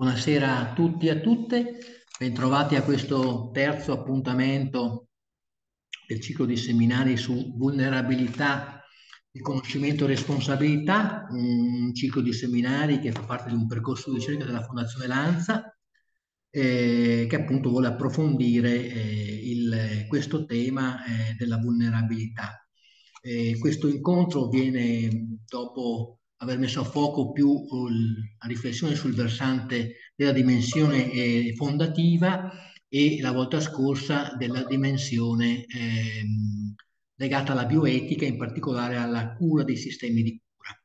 Buonasera a tutti e a tutte, bentrovati a questo terzo appuntamento del ciclo di seminari su vulnerabilità, riconoscimento e responsabilità, un ciclo di seminari che fa parte di un percorso di ricerca della Fondazione Lanza, eh, che appunto vuole approfondire eh, il, questo tema eh, della vulnerabilità. Eh, questo incontro viene dopo aver messo a fuoco più la riflessione sul versante della dimensione eh, fondativa e la volta scorsa della dimensione ehm, legata alla bioetica, in particolare alla cura dei sistemi di cura.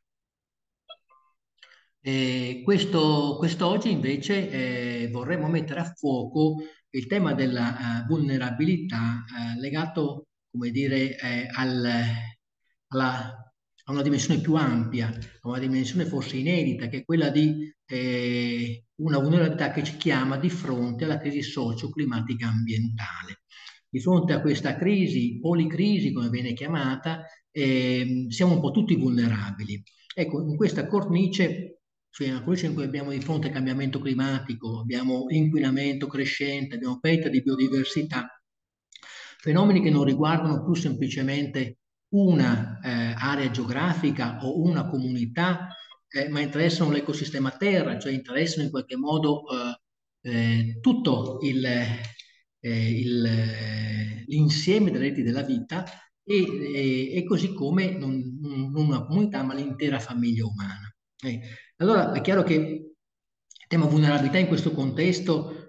Eh, questo, quest'oggi invece eh, vorremmo mettere a fuoco il tema della uh, vulnerabilità uh, legato, come dire, eh, al, alla a una dimensione più ampia, a una dimensione forse inedita, che è quella di eh, una vulnerabilità che ci chiama di fronte alla crisi socio-climatica ambientale. Di fronte a questa crisi, policrisi come viene chiamata, eh, siamo un po' tutti vulnerabili. Ecco, in questa cornice cioè una cornice in cui abbiamo di fronte cambiamento climatico, abbiamo inquinamento crescente, abbiamo perdita di biodiversità, fenomeni che non riguardano più semplicemente una eh, area geografica o una comunità, eh, ma interessano l'ecosistema terra, cioè interessano in qualche modo eh, eh tutto eh, eh, l'insieme delle reti della vita e, e, e così come non, non, una comunità ma l'intera famiglia umana. allora è chiaro che il tema vulnerabilità in questo contesto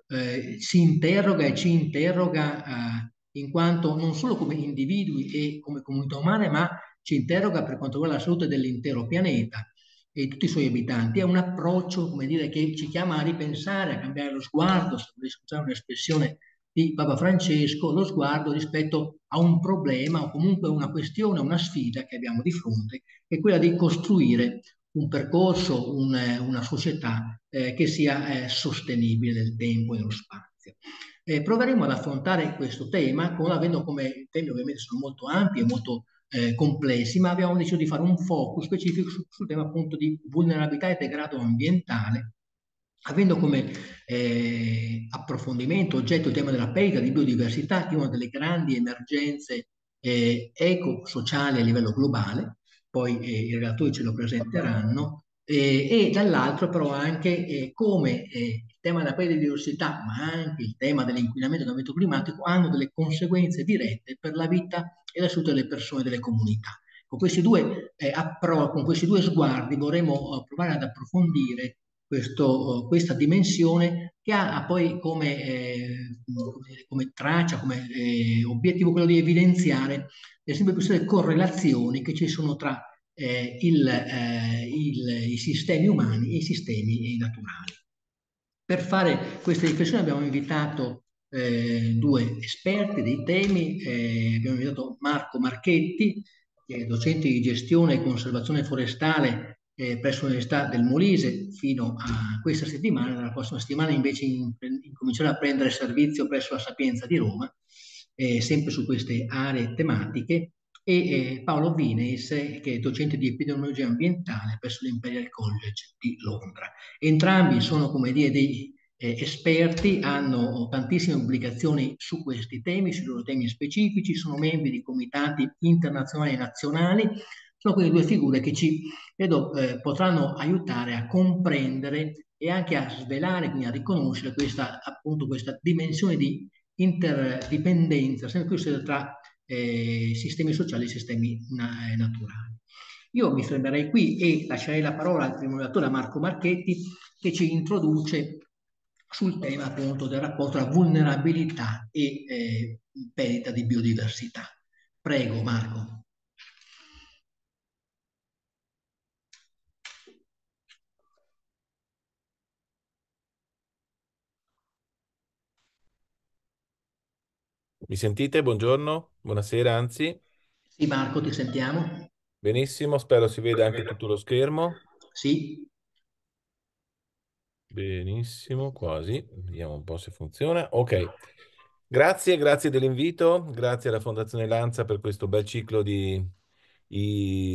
si interroga e ci interroga in quanto non solo come individui e come comunità umane, ma ci interroga per quanto riguarda la salute dell'intero pianeta e tutti i suoi abitanti. È un approccio, come dire, che ci chiama a ripensare, a cambiare lo sguardo, se volessi usare un'espressione di Papa Francesco, lo sguardo rispetto a un problema o comunque a una questione, a una sfida che abbiamo di fronte, che è quella di costruire un percorso, un, eh, una società eh, che sia eh, sostenibile nel tempo e nello spazio. Eh, proveremo ad affrontare questo tema, con, avendo come temi ovviamente sono molto ampi e molto eh, complessi, ma abbiamo deciso di fare un focus specifico sul, sul tema appunto di vulnerabilità e degrado ambientale, avendo come eh, approfondimento oggetto il tema della perdita di biodiversità, che è una delle grandi emergenze eh, eco-sociali a livello globale, poi eh, i relatori ce lo presenteranno, e dall'altro però anche eh, come tema della biodiversità, ma anche il tema dell'inquinamento e dell'ambiente climatico, hanno delle conseguenze dirette per la vita e la salute delle persone e delle comunità. Con questi due, eh, appro- con questi due sguardi vorremmo eh, provare ad approfondire questo, eh, questa dimensione che ha poi come, eh, come traccia, come eh, obiettivo quello di evidenziare le sempre più serie correlazioni che ci sono tra eh, il, eh, il, i sistemi umani e i sistemi eh, naturali. Per fare questa riflessione abbiamo invitato eh, due esperti dei temi, eh, abbiamo invitato Marco Marchetti, eh, docente di gestione e conservazione forestale eh, presso l'Università del Molise fino a questa settimana, la prossima settimana invece incomincerà a prendere servizio presso la Sapienza di Roma, eh, sempre su queste aree tematiche e Paolo Vines, che è docente di epidemiologia ambientale presso l'Imperial College di Londra. Entrambi sono, come dire, dei eh, esperti, hanno tantissime pubblicazioni su questi temi, sui loro temi specifici, sono membri di comitati internazionali e nazionali, sono quelle due figure che ci credo eh, potranno aiutare a comprendere e anche a svelare, quindi a riconoscere questa, appunto, questa dimensione di interdipendenza sempre più tra eh, sistemi sociali e sistemi na- eh, naturali. Io mi fermerei qui e lascerei la parola al primo trimulatore Marco Marchetti che ci introduce sul tema appunto del rapporto tra vulnerabilità e eh, perdita di biodiversità. Prego Marco. Mi sentite? Buongiorno. Buonasera, anzi. Sì, Marco, ti sentiamo? Benissimo, spero si veda anche tutto lo schermo. Sì. Benissimo, quasi. Vediamo un po' se funziona. Ok. Grazie, grazie dell'invito, grazie alla Fondazione Lanza per questo bel ciclo di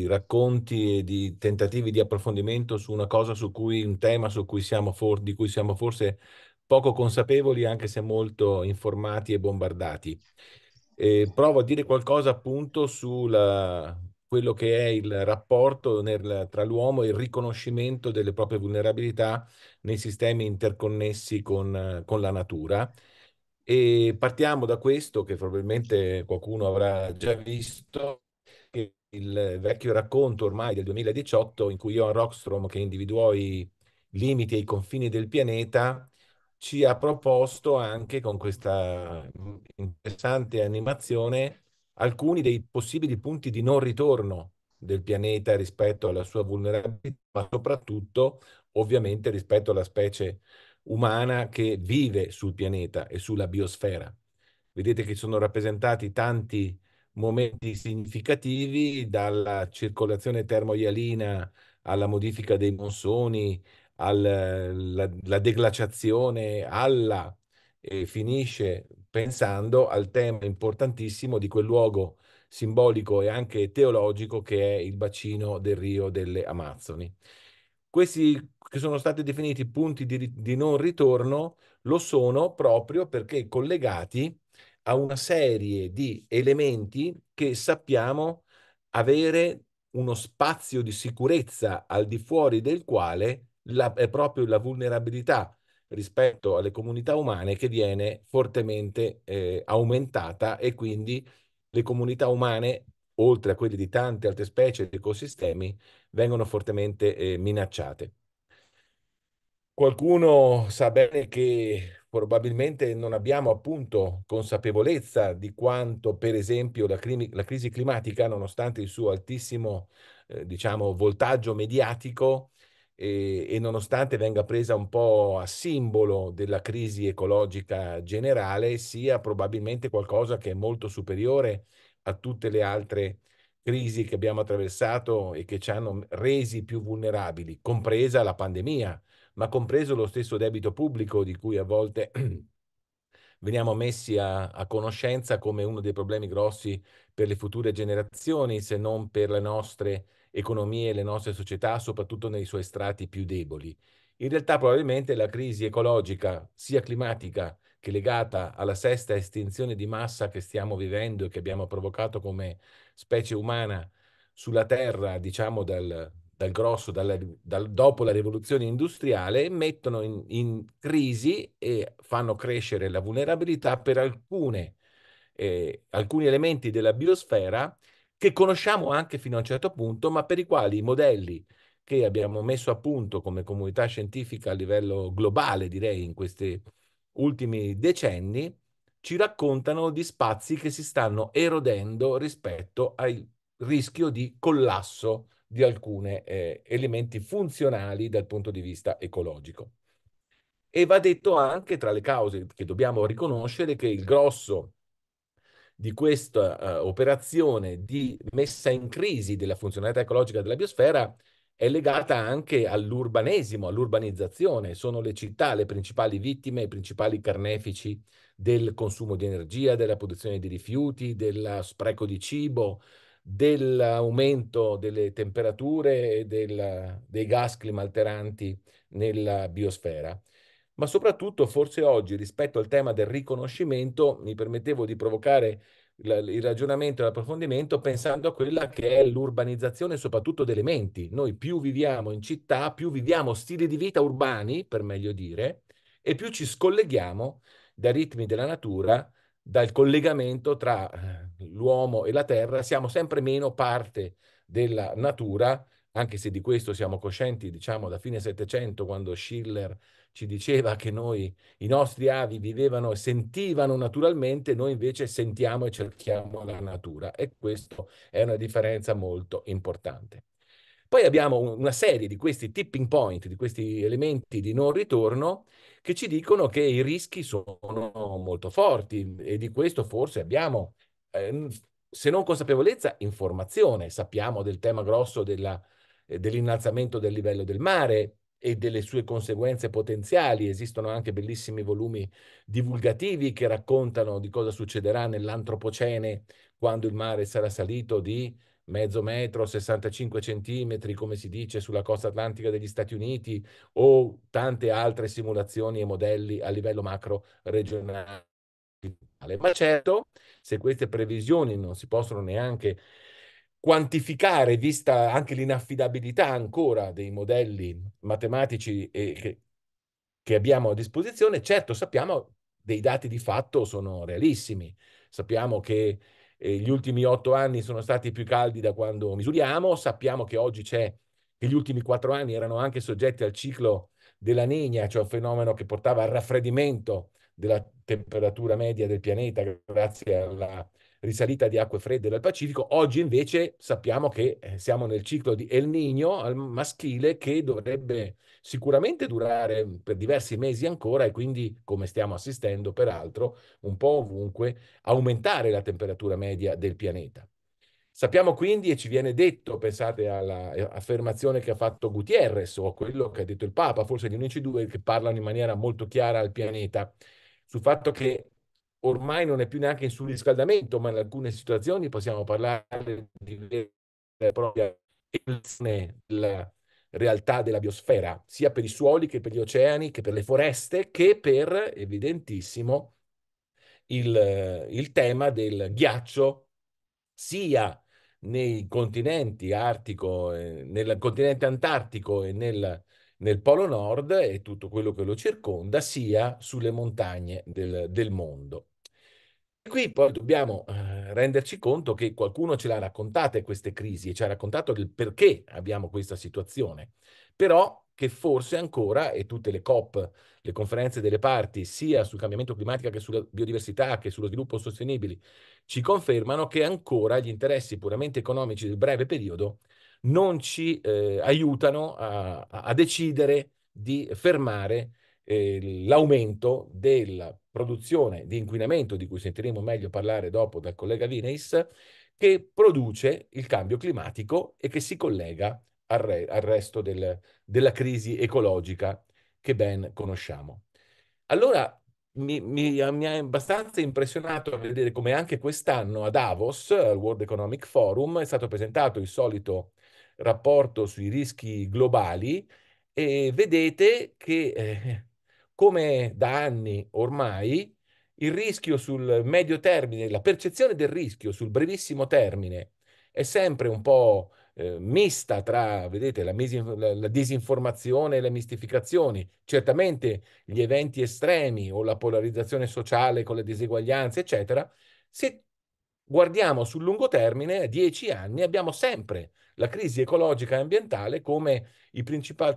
racconti e di tentativi di approfondimento su una cosa su cui, un tema su cui siamo for- di cui siamo forse poco consapevoli, anche se molto informati e bombardati eh, provo a dire qualcosa appunto su quello che è il rapporto nel, tra l'uomo e il riconoscimento delle proprie vulnerabilità nei sistemi interconnessi con, con la natura. E partiamo da questo che probabilmente qualcuno avrà già visto, il vecchio racconto ormai del 2018 in cui Johan Rockstrom, che individuò i limiti e i confini del pianeta, ci ha proposto anche con questa mm, interessante animazione alcuni dei possibili punti di non ritorno del pianeta rispetto alla sua vulnerabilità, ma soprattutto ovviamente rispetto alla specie umana che vive sul pianeta e sulla biosfera. Vedete che sono rappresentati tanti momenti significativi, dalla circolazione termoialina alla modifica dei monsoni, alla la deglaciazione, alla, e finisce pensando al tema importantissimo di quel luogo simbolico e anche teologico che è il bacino del Rio delle Amazzoni. Questi che sono stati definiti punti di, di non ritorno lo sono proprio perché collegati a una serie di elementi che sappiamo avere uno spazio di sicurezza al di fuori del quale la, è proprio la vulnerabilità rispetto alle comunità umane che viene fortemente eh, aumentata e quindi le comunità umane, oltre a quelle di tante altre specie ed ecosistemi, vengono fortemente eh, minacciate. Qualcuno sa bene che probabilmente non abbiamo appunto consapevolezza di quanto, per esempio, la, climi- la crisi climatica, nonostante il suo altissimo, eh, diciamo, voltaggio mediatico, e, e, nonostante venga presa un po' a simbolo della crisi ecologica generale, sia probabilmente qualcosa che è molto superiore a tutte le altre crisi che abbiamo attraversato e che ci hanno resi più vulnerabili, compresa la pandemia, ma compreso lo stesso debito pubblico di cui a volte veniamo messi a, a conoscenza come uno dei problemi grossi per le future generazioni, se non per le nostre generazioni economie e le nostre società, soprattutto nei suoi strati più deboli. In realtà probabilmente la crisi ecologica, sia climatica che legata alla sesta estinzione di massa che stiamo vivendo e che abbiamo provocato come specie umana sulla Terra, diciamo dal, dal grosso, dalla, dal, dopo la rivoluzione industriale, mettono in, in, crisi e fanno crescere la vulnerabilità per alcune, eh, alcuni elementi della biosfera che conosciamo anche fino a un certo punto, ma per i quali i modelli che abbiamo messo a punto come comunità scientifica a livello globale, direi, in questi ultimi decenni, ci raccontano di spazi che si stanno erodendo rispetto al rischio di collasso di alcuni eh, elementi funzionali dal punto di vista ecologico. E va detto anche tra le cause che dobbiamo riconoscere che il grosso di questa uh, operazione di messa in crisi della funzionalità ecologica della biosfera è legata anche all'urbanesimo, all'urbanizzazione. Sono le città le principali vittime, i principali carnefici del consumo di energia, della produzione di rifiuti, del spreco di cibo, dell'aumento delle temperature e del, dei gas climalteranti nella biosfera. Ma soprattutto, forse oggi, rispetto al tema del riconoscimento, mi permettevo di provocare il ragionamento e l'approfondimento pensando a quella che è l'urbanizzazione soprattutto delle menti. Noi più viviamo in città, più viviamo stili di vita urbani, per meglio dire, e più ci scolleghiamo dai ritmi della natura, dal collegamento tra eh, l'uomo e la terra, siamo sempre meno parte della natura, anche se di questo siamo coscienti, diciamo, da fine Settecento, quando Schiller ci diceva che noi, i nostri avi vivevano e sentivano naturalmente, noi invece sentiamo e cerchiamo la natura e questa è una differenza molto importante. Poi abbiamo una serie di questi tipping point, di questi elementi di non ritorno che ci dicono che i rischi sono molto forti e di questo forse abbiamo, eh, se non consapevolezza, informazione. Sappiamo del tema grosso della, eh, dell'innalzamento del livello del mare, e delle sue conseguenze potenziali. Esistono anche bellissimi volumi divulgativi che raccontano di cosa succederà nell'antropocene quando il mare sarà salito di mezzo metro, 65 centimetri, come si dice, sulla costa atlantica degli Stati Uniti o tante altre simulazioni e modelli a livello macro regionale. Ma certo, se queste previsioni non si possono neanche quantificare, vista anche l'inaffidabilità ancora dei modelli matematici e, eh, che, che, abbiamo a disposizione, certo sappiamo dei dati di fatto sono realissimi, sappiamo che eh, gli ultimi otto anni sono stati più caldi da quando misuriamo, sappiamo che oggi c'è che gli ultimi quattro anni erano anche soggetti al ciclo della nina, cioè un fenomeno che portava al raffreddimento della temperatura media del pianeta grazie alla risalita di acque fredde dal Pacifico. Oggi invece sappiamo che eh, siamo nel ciclo di El Niño maschile che dovrebbe sicuramente durare mm, per diversi mesi ancora e quindi, come stiamo assistendo peraltro, un po' ovunque, aumentare la temperatura media del pianeta. Sappiamo quindi e ci viene detto, pensate all'affermazione eh, che ha fatto Gutierrez o a quello che ha detto il Papa, forse gli unici due che parlano in maniera molto chiara al pianeta, sul fatto che ormai non è più neanche in surriscaldamento, ma in alcune situazioni possiamo parlare di vera propria della realtà della biosfera, sia per i suoli che per gli oceani, che per le foreste, che per, evidentissimo, il, il tema del ghiaccio, sia nei continenti artico, eh, nel continente antartico e nel, nel Polo Nord e tutto quello che lo circonda, sia sulle montagne del, del mondo qui poi dobbiamo eh, renderci conto che qualcuno ce l'ha raccontata queste crisi e ci ha raccontato il perché abbiamo questa situazione, però che forse ancora, e tutte le COP, le conferenze delle parti, sia sul cambiamento climatico che sulla biodiversità che sullo sviluppo sostenibile, ci confermano che ancora gli interessi puramente economici del breve periodo non ci eh, aiutano a, a, decidere di fermare eh, l'aumento del produzione di inquinamento, di cui sentiremo meglio parlare dopo dal collega Vineis, che produce il cambio climatico e che si collega al, re, al resto del, della crisi ecologica che ben conosciamo. Allora mi, mi, mi ha abbastanza impressionato vedere come anche quest'anno a Davos, al World Economic Forum, è stato presentato il solito rapporto sui rischi globali e vedete che eh, come da anni ormai, il rischio sul medio termine, la percezione del rischio sul brevissimo termine è sempre un po' eh, mista tra, vedete, la, la, la, disinformazione e le mistificazioni. Certamente gli eventi estremi o la polarizzazione sociale con le diseguaglianze, eccetera. Se guardiamo sul lungo termine, a dieci anni, abbiamo sempre la crisi ecologica e ambientale come i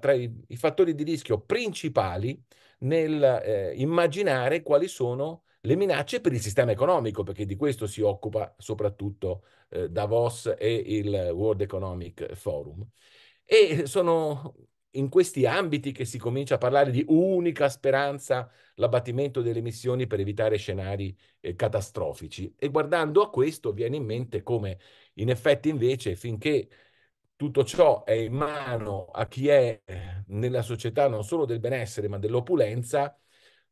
tra i, i, fattori di rischio principali nel eh, immaginare quali sono le minacce per il sistema economico, perché di questo si occupa soprattutto eh, Davos e il World Economic Forum. E sono in questi ambiti che si comincia a parlare di unica speranza l'abbattimento delle emissioni per evitare scenari eh, catastrofici. E guardando a questo viene in mente come in effetti invece finché tutto ciò è in mano a chi è nella società non solo del benessere ma dell'opulenza,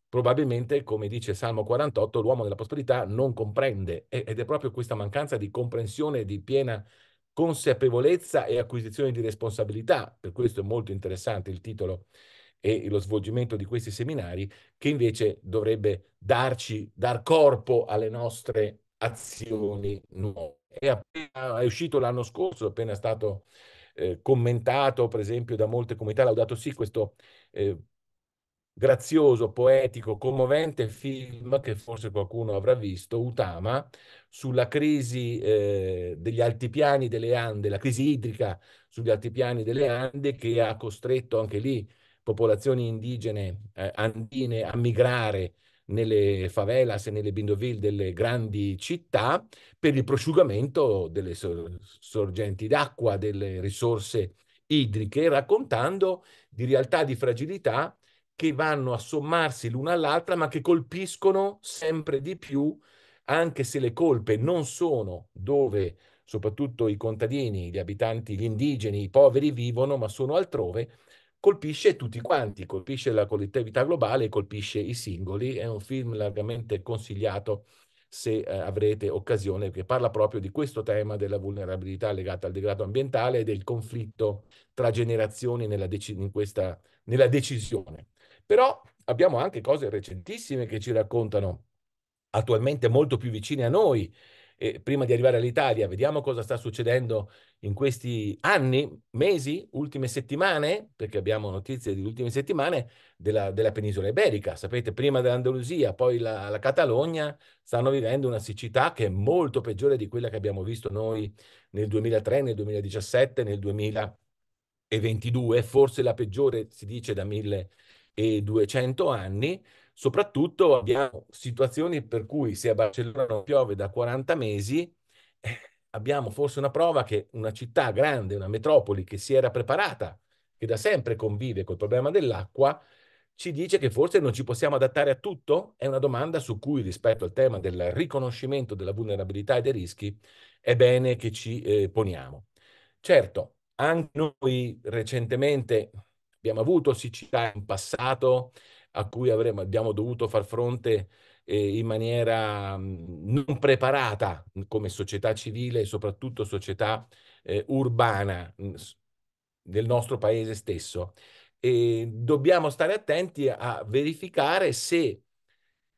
probabilmente, come dice Salmo 48, l'uomo della prosperità non comprende ed è proprio questa mancanza di comprensione, di piena consapevolezza e acquisizione di responsabilità, per questo è molto interessante il titolo e lo svolgimento di questi seminari, che invece dovrebbe darci, dar corpo alle nostre azioni nuove è, appena, è uscito l'anno scorso, è appena stato eh, commentato per esempio da molte comunità, laudato sì questo eh, grazioso, poetico, commovente film che forse qualcuno avrà visto, Utama, sulla crisi eh, degli altipiani delle Ande, la crisi idrica sugli altipiani delle Ande che ha costretto anche lì popolazioni indigene eh, andine a migrare nelle favelas e nelle bindoville delle grandi città per il prosciugamento delle sorgenti d'acqua, delle risorse idriche, raccontando di realtà di fragilità che vanno a sommarsi l'una all'altra, ma che colpiscono sempre di più, anche se le colpe non sono dove soprattutto i contadini, gli abitanti, gli indigeni, i poveri vivono, ma sono altrove colpisce tutti quanti, colpisce la collettività globale, colpisce i singoli, è un film largamente consigliato se eh, avrete occasione, che parla proprio di questo tema della vulnerabilità legata al degrado ambientale e del conflitto tra generazioni nella, dec- in questa, nella decisione. Però abbiamo anche cose recentissime che ci raccontano attualmente molto più vicine a noi eh, prima di arrivare all'Italia, vediamo cosa sta succedendo in questi anni, mesi, ultime settimane, perché abbiamo notizie di ultime settimane della, della penisola iberica. Sapete, prima dell'Andalusia, poi la, la, Catalogna, stanno vivendo una siccità che è molto peggiore di quella che abbiamo visto noi nel 2003, nel 2017, nel 2022, forse la peggiore, si dice, da 1200 anni Soprattutto abbiamo situazioni per cui se a Barcellona non piove da 40 mesi, eh, abbiamo forse una prova che una città grande, una metropoli che si era preparata, che da sempre convive col problema dell'acqua, ci dice che forse non ci possiamo adattare a tutto? È una domanda su cui rispetto al tema del riconoscimento della vulnerabilità e dei rischi è bene che ci eh, poniamo. Certo, anche noi recentemente abbiamo avuto siccità in passato a cui avremo, abbiamo dovuto far fronte eh, in maniera mm, non preparata mm, come società civile e soprattutto società eh, urbana mm, del nostro paese stesso. E dobbiamo stare attenti a verificare se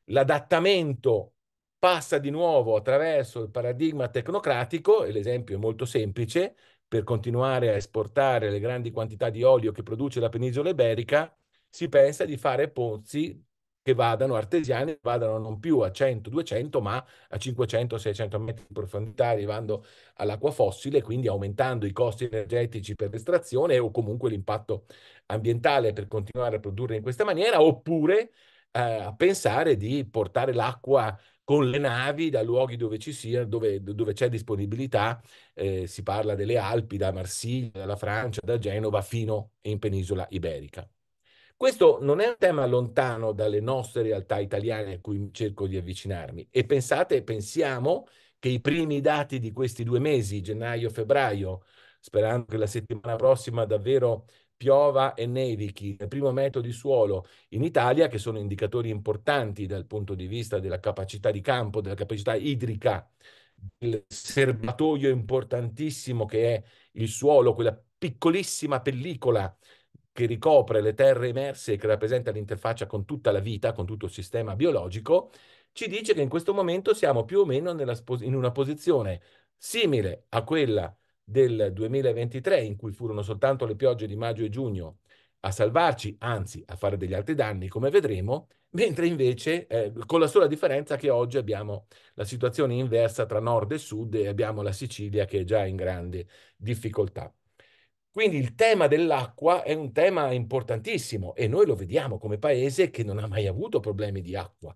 l'adattamento passa di nuovo attraverso il paradigma tecnocratico, e l'esempio è molto semplice, per continuare a esportare le grandi quantità di olio che produce la penisola iberica, si pensa di fare pozzi che vadano artesiani, vadano non più a 100, 200, ma a 500, 600 metri di profondità, arrivando all'acqua fossile, quindi aumentando i costi energetici per l'estrazione o comunque l'impatto ambientale per continuare a produrre in questa maniera, oppure eh, pensare di portare l'acqua con le navi da luoghi dove ci sia, dove, dove c'è disponibilità, eh, si parla delle Alpi, da Marsiglia, dalla Francia, da Genova fino in penisola iberica. Questo non è un tema lontano dalle nostre realtà italiane a cui cerco di avvicinarmi e pensate, pensiamo che i primi dati di questi due mesi, gennaio e febbraio, sperando che la settimana prossima davvero piova e nevichi, il primo metro di suolo in Italia, che sono indicatori importanti dal punto di vista della capacità di campo, della capacità idrica, del serbatoio importantissimo che è il suolo, quella piccolissima pellicola che ricopre le terre emerse e che rappresenta l'interfaccia con tutta la vita, con tutto il sistema biologico, ci dice che in questo momento siamo più o meno spos- in una posizione simile a quella del 2023, in cui furono soltanto le piogge di maggio e giugno a salvarci, anzi a fare degli altri danni, come vedremo, mentre invece eh, con la sola differenza che oggi abbiamo la situazione inversa tra nord e sud e abbiamo la Sicilia che è già in grande difficoltà. Quindi il tema dell'acqua è un tema importantissimo e noi lo vediamo come paese che non ha mai avuto problemi di acqua,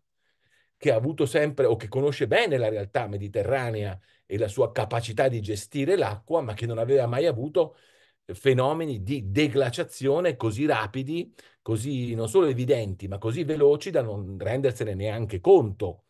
che ha avuto sempre o che conosce bene la realtà mediterranea e la sua capacità di gestire l'acqua, ma che non aveva mai avuto fenomeni di deglaciazione così rapidi, così non solo evidenti, ma così veloci da non rendersene neanche conto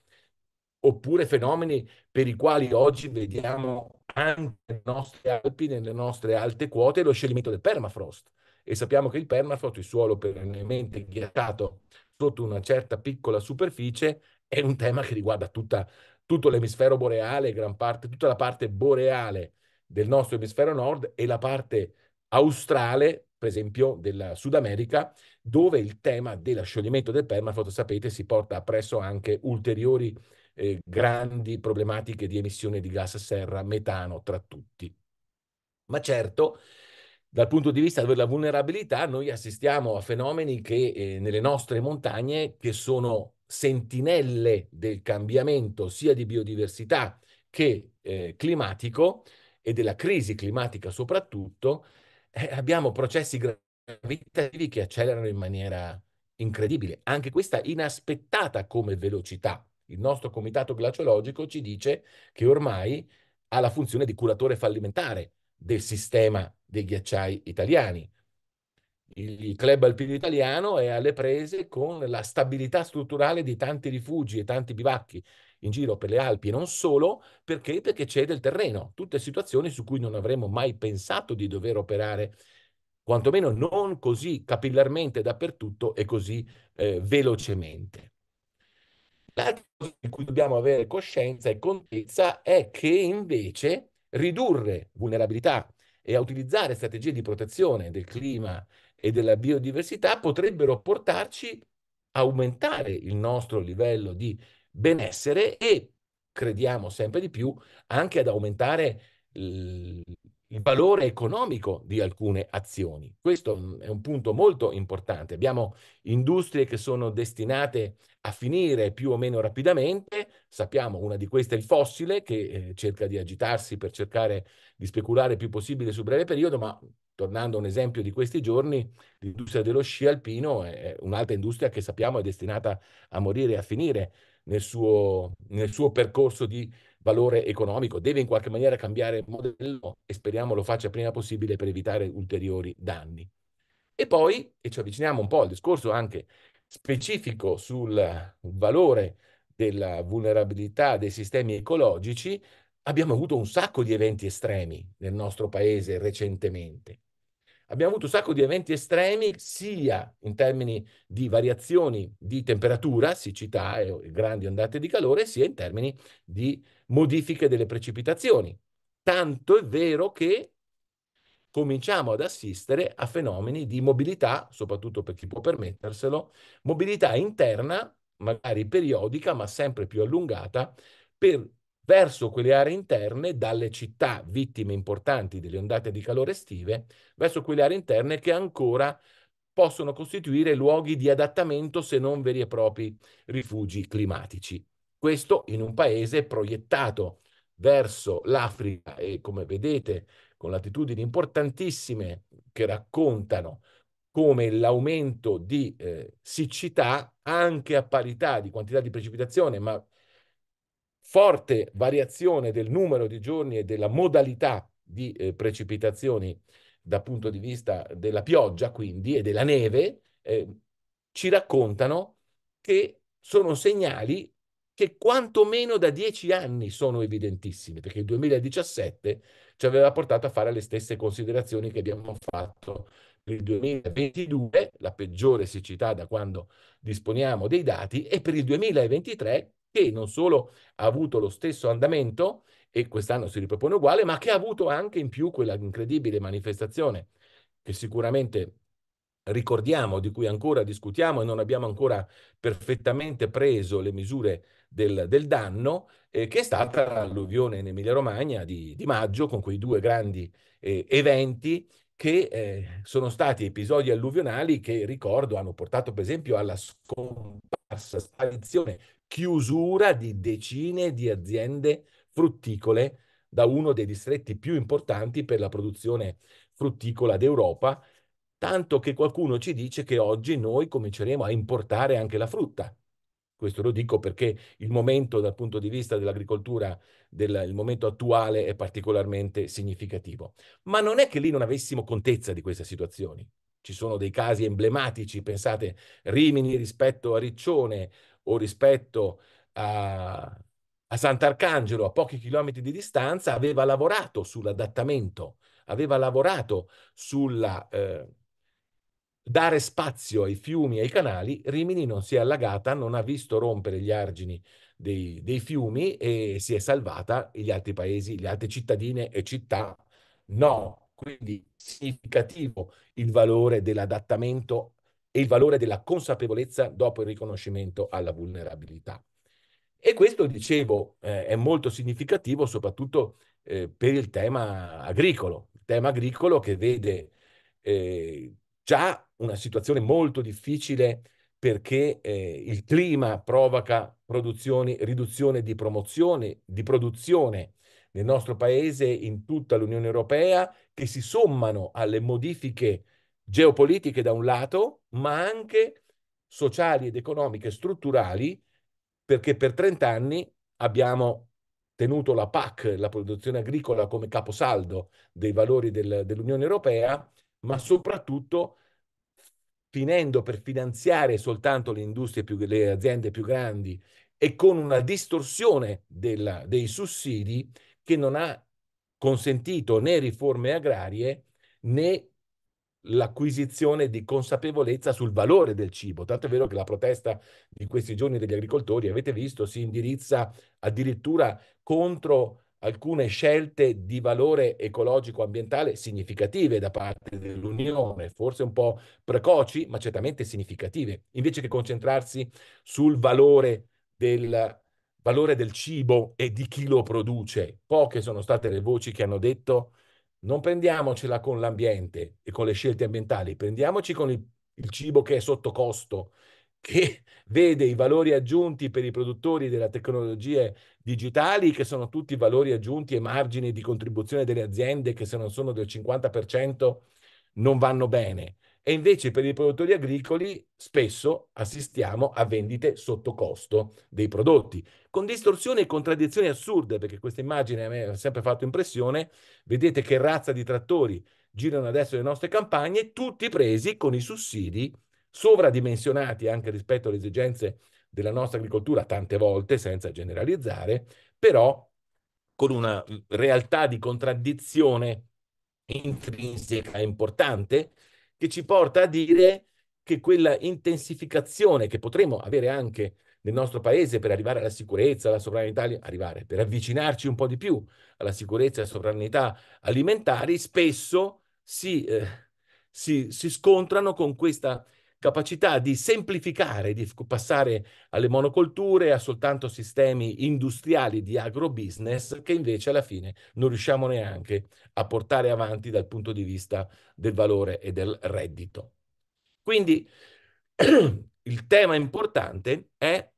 oppure fenomeni per i quali oggi vediamo anche nelle nostre Alpi, nelle nostre alte quote, lo scioglimento del permafrost. E sappiamo che il permafrost, il suolo perennemente ghiacciato sotto una certa piccola superficie, è un tema che riguarda tutta, tutto l'emisfero boreale, gran parte, tutta la parte boreale del nostro emisfero nord e la parte australe, per esempio, della Sud America, dove il tema dello scioglimento del permafrost, sapete, si porta appresso anche ulteriori eh, grandi problematiche di emissione di gas serra, metano tra tutti. Ma certo, dal punto di vista della vulnerabilità, noi assistiamo a fenomeni che eh, nelle nostre montagne, che sono sentinelle del cambiamento sia di biodiversità che eh, climatico e della crisi climatica soprattutto, eh, abbiamo processi gravitativi che accelerano in maniera incredibile, anche questa inaspettata come velocità il nostro comitato glaciologico ci dice che ormai ha la funzione di curatore fallimentare del sistema dei ghiacciai italiani. Il club alpino italiano è alle prese con la stabilità strutturale di tanti rifugi e tanti bivacchi in giro per le Alpi e non solo, perché? Perché c'è del terreno, tutte situazioni su cui non avremmo mai pensato di dover operare, quantomeno non così capillarmente dappertutto e così eh, velocemente. L'altra cosa di cui dobbiamo avere coscienza e contezza è che invece ridurre vulnerabilità e utilizzare strategie di protezione del clima e della biodiversità potrebbero portarci a aumentare il nostro livello di benessere e crediamo sempre di più anche ad aumentare il valore economico di alcune azioni. Questo mm, è un punto molto importante. Abbiamo industrie che sono destinate a finire più o meno rapidamente, sappiamo una di queste è il fossile che eh, cerca di agitarsi per cercare di speculare il più possibile sul breve periodo, ma tornando a un esempio di questi giorni, l'industria dello sci alpino è un'altra industria che sappiamo è destinata a morire e a finire nel suo, nel suo percorso di valore economico, deve in qualche maniera cambiare modello e speriamo lo faccia prima possibile per evitare ulteriori danni. E poi, e ci avviciniamo un po' al discorso anche specifico sul valore della vulnerabilità dei sistemi ecologici, abbiamo avuto un sacco di eventi estremi nel nostro paese recentemente. Abbiamo avuto un sacco di eventi estremi sia in termini di variazioni di temperatura, siccità e grandi ondate di calore, sia in termini di modifiche delle precipitazioni. Tanto è vero che cominciamo ad assistere a fenomeni di mobilità, soprattutto per chi può permetterselo, mobilità interna, magari periodica, ma sempre più allungata, per, verso quelle aree interne, dalle città vittime importanti delle ondate di calore estive, verso quelle aree interne che ancora possono costituire luoghi di adattamento se non veri e propri rifugi climatici. Questo in un paese proiettato verso l'Africa e come vedete con latitudini importantissime che raccontano come l'aumento di eh, siccità anche a parità di quantità di precipitazione, ma forte variazione del numero di giorni e della modalità di eh, precipitazioni dal punto di vista della pioggia, quindi, e della neve, eh, ci raccontano che sono segnali che quantomeno da dieci anni sono evidentissime, perché il 2017 ci aveva portato a fare le stesse considerazioni che abbiamo fatto per il 2022, la peggiore siccità da quando disponiamo dei dati, e per il 2023 che non solo ha avuto lo stesso andamento, e quest'anno si ripropone uguale, ma che ha avuto anche in più quella incredibile manifestazione che sicuramente ricordiamo, di cui ancora discutiamo e non abbiamo ancora perfettamente preso le misure del, del danno eh, che è stata l'alluvione in Emilia-Romagna di, di, maggio con quei due grandi eh, eventi che eh, sono stati episodi alluvionali che, ricordo, hanno portato per esempio alla scomparsa, sparizione, chiusura di decine di aziende frutticole da uno dei distretti più importanti per la produzione frutticola d'Europa, tanto che qualcuno ci dice che oggi noi cominceremo a importare anche la frutta questo lo dico perché il momento dal punto di vista dell'agricoltura, del, il momento attuale è particolarmente significativo. Ma non è che lì non avessimo contezza di queste situazioni. Ci sono dei casi emblematici, pensate Rimini rispetto a Riccione o rispetto a, a Sant'Arcangelo, a pochi chilometri di distanza, aveva lavorato sull'adattamento, aveva lavorato sulla... Eh, dare spazio ai fiumi e ai canali, Rimini non si è allagata, non ha visto rompere gli argini dei, dei fiumi e si è salvata gli altri paesi, le altre cittadine e città no. Quindi significativo il valore dell'adattamento e il valore della consapevolezza dopo il riconoscimento alla vulnerabilità. E questo, dicevo, eh, è molto significativo soprattutto eh, per il tema agricolo, il tema agricolo che vede eh, Già una situazione molto difficile perché eh, il clima provoca produzioni, riduzione di, di produzione nel nostro paese e in tutta l'Unione Europea che si sommano alle modifiche geopolitiche da un lato, ma anche sociali ed economiche strutturali, perché per 30 anni abbiamo tenuto la PAC, la produzione agricola, come caposaldo dei valori del, dell'Unione Europea ma soprattutto finendo per finanziare soltanto le industrie più, le aziende più grandi e con una distorsione della, dei sussidi che non ha consentito né riforme agrarie né l'acquisizione di consapevolezza sul valore del cibo. Tanto è vero che la protesta di questi giorni degli agricoltori, avete visto, si indirizza addirittura contro alcune scelte di valore ecologico-ambientale significative da parte dell'Unione, forse un po' precoci, ma certamente significative, invece che concentrarsi sul valore del, valore del cibo e di chi lo produce. Poche sono state le voci che hanno detto non prendiamocela con l'ambiente e con le scelte ambientali, prendiamoci con il, il cibo che è sotto costo che vede i valori aggiunti per i produttori delle tecnologie digitali, che sono tutti valori aggiunti e margini di contribuzione delle aziende che se non sono del 50% non vanno bene. E invece per i produttori agricoli spesso assistiamo a vendite sotto costo dei prodotti, con distorsioni e contraddizioni assurde, perché questa immagine a me ha sempre fatto impressione. Vedete che razza di trattori girano adesso le nostre campagne, tutti presi con i sussidi sovradimensionati anche rispetto alle esigenze della nostra agricoltura, tante volte, senza generalizzare, però con una mm, realtà di contraddizione intrinseca importante che ci porta a dire che quella intensificazione che potremo avere anche nel nostro paese per arrivare alla sicurezza, alla sovranità, arrivare, per avvicinarci un po' di più alla sicurezza e alla sovranità alimentari, spesso si, eh, si, si scontrano con questa capacità di semplificare, di passare alle monocolture, a soltanto sistemi industriali di agrobusiness che invece alla fine non riusciamo neanche a portare avanti dal punto di vista del valore e del reddito. Quindi il tema importante è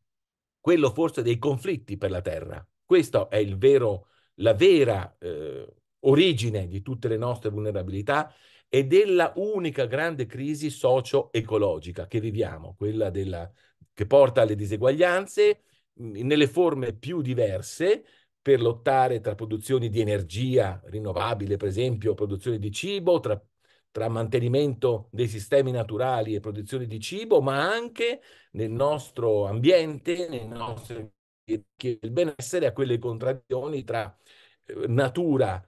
quello forse dei conflitti per la terra. Questa è vero, la vera eh, origine di tutte le nostre vulnerabilità e della unica grande crisi socio-ecologica che viviamo, quella della, che porta alle diseguaglianze nelle forme più diverse per lottare tra produzioni di energia rinnovabile, per esempio, produzione di cibo, tra, tra mantenimento dei sistemi naturali e produzione di cibo, ma anche nel nostro ambiente, nel nostro il benessere, a quelle contraddizioni tra eh, natura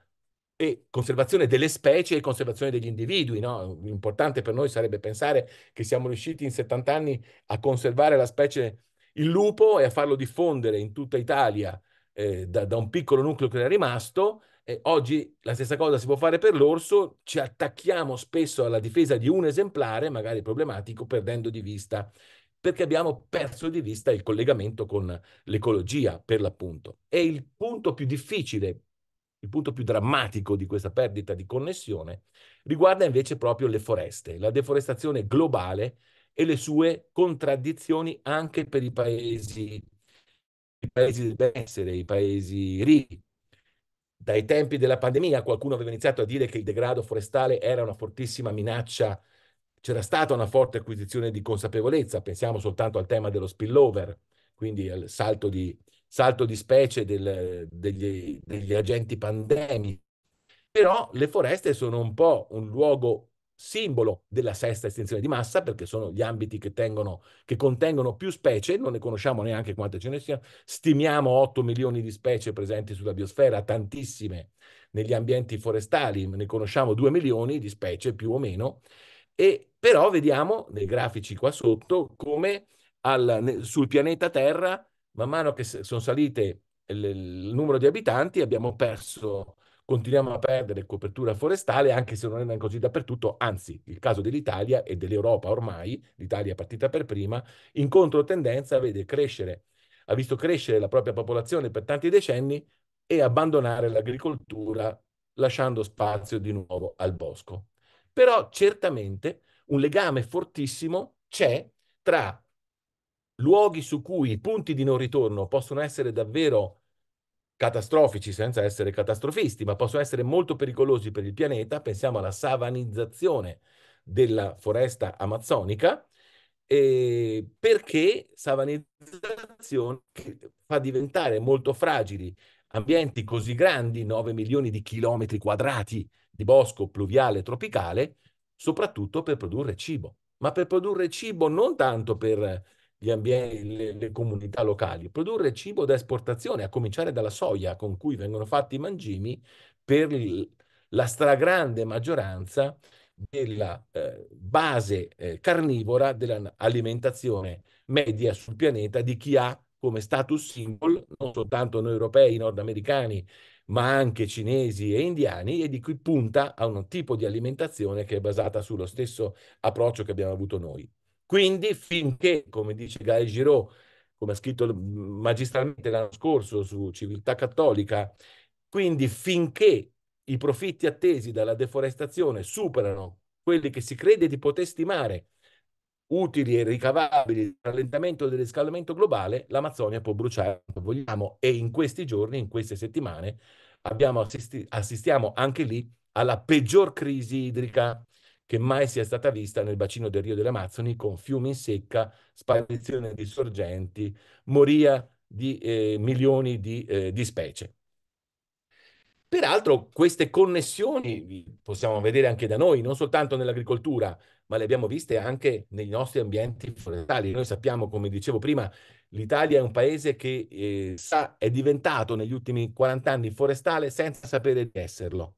e conservazione delle specie e conservazione degli individui. No? L'importante per noi sarebbe pensare che siamo riusciti in 70 anni a conservare la specie il lupo e a farlo diffondere in tutta Italia eh, da, da, un piccolo nucleo che era rimasto. Eh, oggi la stessa cosa si può fare per l'orso, ci attacchiamo spesso alla difesa di un esemplare, magari problematico, perdendo di vista perché abbiamo perso di vista il collegamento con l'ecologia, per l'appunto. E il punto più difficile il punto più drammatico di questa perdita di connessione riguarda invece proprio le foreste, la deforestazione globale e le sue contraddizioni anche per i paesi, i paesi del benessere, i paesi ricchi. Dai tempi della pandemia qualcuno aveva iniziato a dire che il degrado forestale era una fortissima minaccia, c'era stata una forte acquisizione di consapevolezza, pensiamo soltanto al tema dello spillover, quindi al salto di salto di specie del, degli, degli agenti pandemici. Però le foreste sono un po' un luogo simbolo della sesta estinzione di massa, perché sono gli ambiti che, tengono, che, contengono più specie, non ne conosciamo neanche quante ce ne siano, stimiamo 8 milioni di specie presenti sulla biosfera, tantissime negli ambienti forestali, ne conosciamo 2 milioni di specie più o meno, e però vediamo nei grafici qua sotto come al, sul pianeta Terra man mano che sono salite il, il numero di abitanti abbiamo perso, continuiamo a perdere copertura forestale anche se non è così dappertutto, anzi il caso dell'Italia e dell'Europa ormai, l'Italia è partita per prima, in controtendenza vede crescere, ha visto crescere la propria popolazione per tanti decenni e abbandonare l'agricoltura lasciando spazio di nuovo al bosco. Però certamente un legame fortissimo c'è tra luoghi su cui i punti di non ritorno possono essere davvero catastrofici senza essere catastrofisti, ma possono essere molto pericolosi per il pianeta. Pensiamo alla savanizzazione della foresta amazzonica, eh, perché savanizzazione fa diventare molto fragili ambienti così grandi, 9 milioni di chilometri quadrati di bosco pluviale tropicale, soprattutto per produrre cibo. Ma per produrre cibo non tanto per ambienti, le, le comunità locali, produrre cibo da esportazione, a cominciare dalla soia con cui vengono fatti i mangimi, per il, la stragrande maggioranza della eh, base eh, carnivora dell'alimentazione media sul pianeta di chi ha come status symbol non soltanto noi europei, nordamericani, ma anche cinesi e indiani e di cui punta a un tipo di alimentazione che è basata sullo stesso approccio che abbiamo avuto noi. Quindi finché, come dice Gaël Giraud, come ha scritto mm, magistralmente l'anno scorso su Civiltà Cattolica, quindi finché i profitti attesi dalla deforestazione superano quelli che si crede di poter stimare utili e ricavabili dal rallentamento del riscaldamento globale, l'Amazzonia può bruciare quanto vogliamo e in questi giorni, in queste settimane, assisti- assistiamo anche lì alla peggior crisi idrica che mai sia stata vista nel bacino del Rio delle Amazzoni con fiumi in secca, sparizione di sorgenti, moria di eh, milioni di, eh, di specie. Peraltro queste connessioni possiamo vedere anche da noi, non soltanto nell'agricoltura, ma le abbiamo viste anche nei nostri ambienti forestali. Noi sappiamo, come dicevo prima, l'Italia è un paese che eh, sa, è diventato negli ultimi 40 anni forestale senza sapere di esserlo.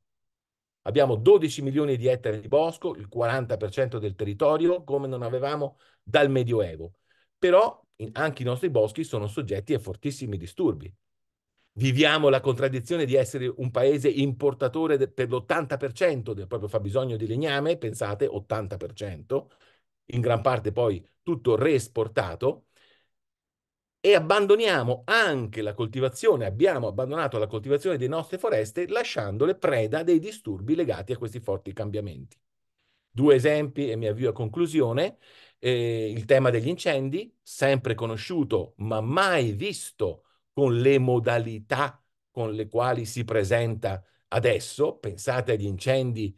Abbiamo 12 milioni di ettari di bosco, il 40% del territorio, come non avevamo dal Medioevo. Però in, anche i nostri boschi sono soggetti a fortissimi disturbi. Viviamo la contraddizione di essere un paese importatore de, per l'80% del proprio fabbisogno di legname, pensate 80%, in gran parte poi tutto reesportato, e abbandoniamo anche la coltivazione, abbiamo abbandonato la coltivazione delle nostre foreste lasciandole preda dei disturbi legati a questi forti cambiamenti. Due esempi e mi avvio a conclusione. Eh, il tema degli incendi, sempre conosciuto ma mai visto con le modalità con le quali si presenta adesso. Pensate agli incendi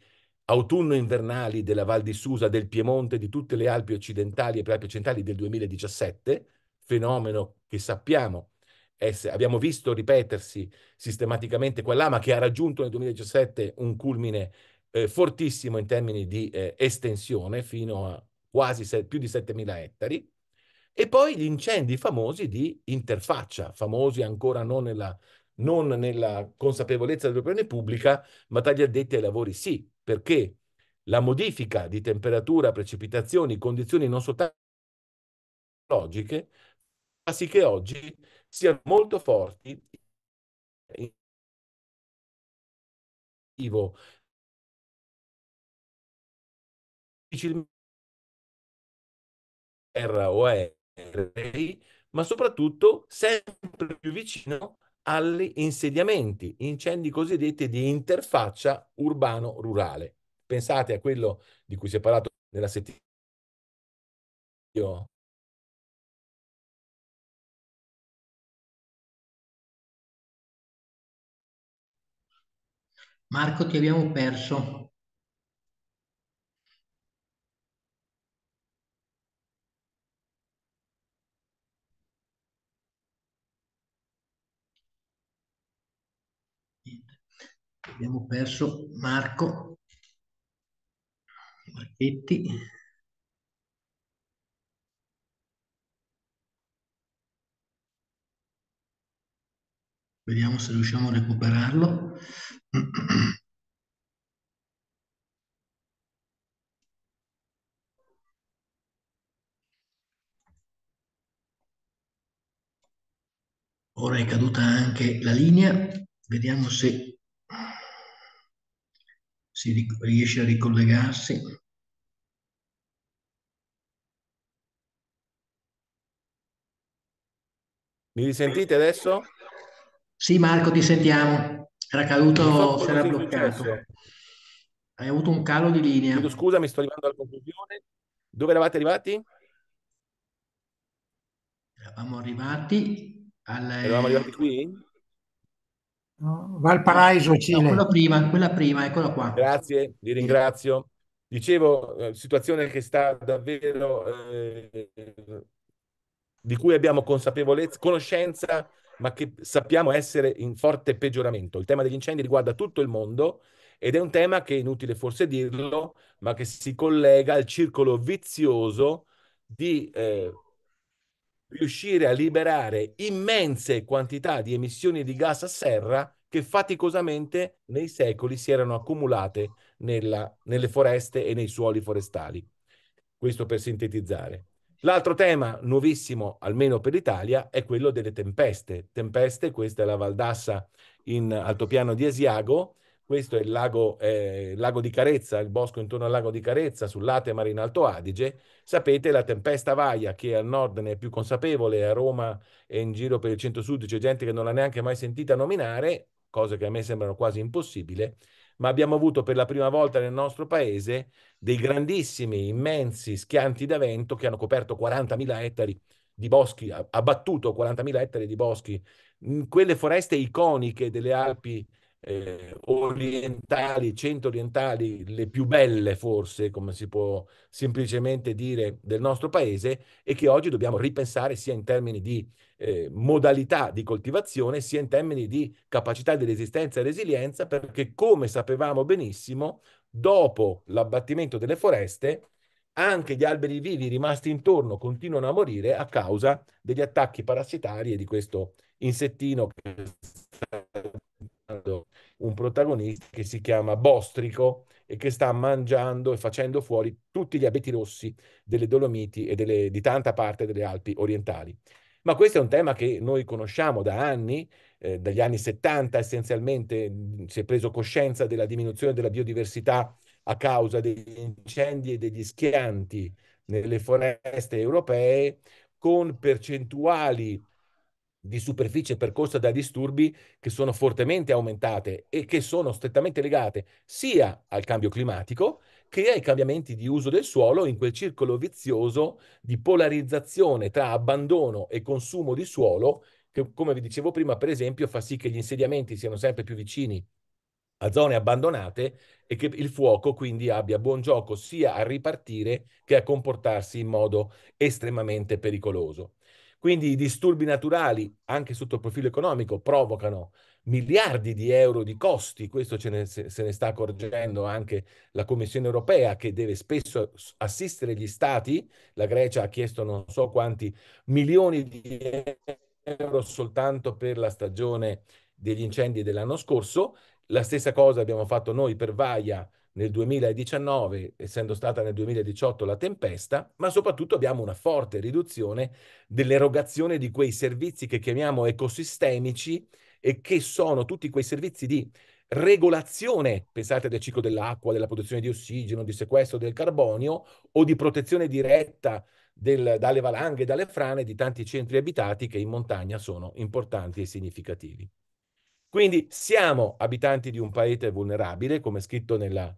autunno-invernali della Val di Susa, del Piemonte, di tutte le Alpi occidentali e prealpi occidentali del 2017 fenomeno che sappiamo essere, abbiamo visto ripetersi sistematicamente qua e là, ma che ha raggiunto nel 2017 un culmine eh, fortissimo in termini di eh, estensione fino a quasi se, più di 7.000 ettari. E poi gli incendi famosi di interfaccia, famosi ancora non nella, non nella consapevolezza dell'opinione pubblica, ma tra addetti ai lavori sì, perché la modifica di temperatura, precipitazioni, condizioni non soltanto logiche, sì che oggi siano molto forti in difficilmente terra o aerei, ma soprattutto sempre più vicino agli insediamenti, incendi cosiddetti di interfaccia urbano-rurale. Pensate a quello di cui si è parlato nella settimana Marco, ti abbiamo perso. Abbiamo perso Marco Marchetti. Vediamo se riusciamo a recuperarlo. Ora è caduta anche la linea, vediamo se si riesce a ricollegarsi. Mi sentite adesso? Sì Marco, ti sentiamo. Era caduto, si era bloccato. Hai avuto un calo di linea. Chiedo scusa, mi sto arrivando alla conclusione. Dove eravate arrivati? Eravamo arrivati al... Eravamo arrivati qui? No, Valparaiso, Cile. No, quella prima, quella prima, eccola qua. Grazie, vi ringrazio. Dicevo, eh, situazione che sta davvero... Eh, di cui abbiamo consapevolezza, conoscenza ma che sappiamo essere in forte peggioramento. Il tema degli incendi riguarda tutto il mondo ed è un tema che, è inutile forse dirlo, ma che si collega al circolo vizioso di eh, riuscire a liberare immense quantità di emissioni di gas a serra che faticosamente nei secoli si erano accumulate nella, nelle foreste e nei suoli forestali. Questo per sintetizzare. L'altro tema nuovissimo, almeno per l'Italia, è quello delle tempeste. Tempeste, questa è la Valdassa in altopiano di Asiago, questo è il lago, eh, lago, di Carezza, il bosco intorno al lago di Carezza, sull'Atemar in Alto Adige. Sapete, la tempesta Vaia, che al nord ne è più consapevole, a Roma e in giro per il centro-sud c'è gente che non l'ha neanche mai sentita nominare, cose che a me sembrano quasi impossibile, ma abbiamo avuto per la prima volta nel nostro paese dei grandissimi, immensi schianti da vento che hanno coperto 40.000 ettari di boschi, abbattuto 40.000 ettari di boschi. Quelle foreste iconiche delle Alpi eh, orientali, centro-orientali, le più belle forse, come si può semplicemente dire, del nostro paese e che oggi dobbiamo ripensare sia in termini di eh, modalità di coltivazione, sia in termini di capacità di resistenza e resilienza, perché come sapevamo benissimo, dopo l'abbattimento delle foreste, anche gli alberi vivi rimasti intorno continuano a morire a causa degli attacchi parassitari e di questo insettino che un protagonista che si chiama Bostrico e che sta mangiando e facendo fuori tutti gli abeti rossi delle Dolomiti e delle, di tanta parte delle Alpi orientali. Ma questo è un tema che noi conosciamo da anni, eh, dagli anni 70 essenzialmente mm, si è preso coscienza della diminuzione della biodiversità a causa degli incendi e degli schianti nelle foreste europee, con percentuali di superficie percorsa da disturbi che sono fortemente aumentate e che sono strettamente legate sia al cambio climatico che ai cambiamenti di uso del suolo in quel circolo vizioso di polarizzazione tra abbandono e consumo di suolo che, come vi dicevo prima, per esempio, fa sì che gli insediamenti siano sempre più vicini a zone abbandonate e che il fuoco quindi abbia buon gioco sia a ripartire che a comportarsi in modo estremamente pericoloso. Quindi i disturbi naturali, anche sotto il profilo economico, provocano miliardi di euro di costi, questo ne, se ne sta accorgendo anche la Commissione europea che deve spesso assistere gli stati, la Grecia ha chiesto non so quanti milioni di euro soltanto per la stagione degli incendi dell'anno scorso, la stessa cosa abbiamo fatto noi per Vaia nel 2019, essendo stata nel 2018 la tempesta, ma soprattutto abbiamo una forte riduzione dell'erogazione di quei servizi che chiamiamo ecosistemici e che sono tutti quei servizi di regolazione, pensate del ciclo dell'acqua, della produzione di ossigeno, di sequestro del carbonio o di protezione diretta del, dalle valanghe dalle frane di tanti centri abitati che in montagna sono importanti e significativi. Quindi siamo abitanti di un paese vulnerabile, come scritto nella,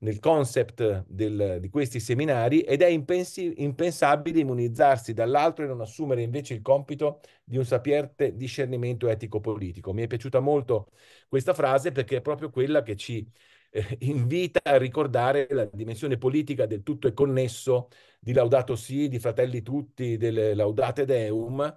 nel concept del, di questi seminari, ed è impensi, impensabile immunizzarsi dall'altro e non assumere invece il compito di un sapiente discernimento etico-politico. Mi è piaciuta molto questa frase perché è proprio quella che ci eh, invita a ricordare la dimensione politica del tutto è connesso di Laudato Si, di Fratelli Tutti, del Laudate Deum,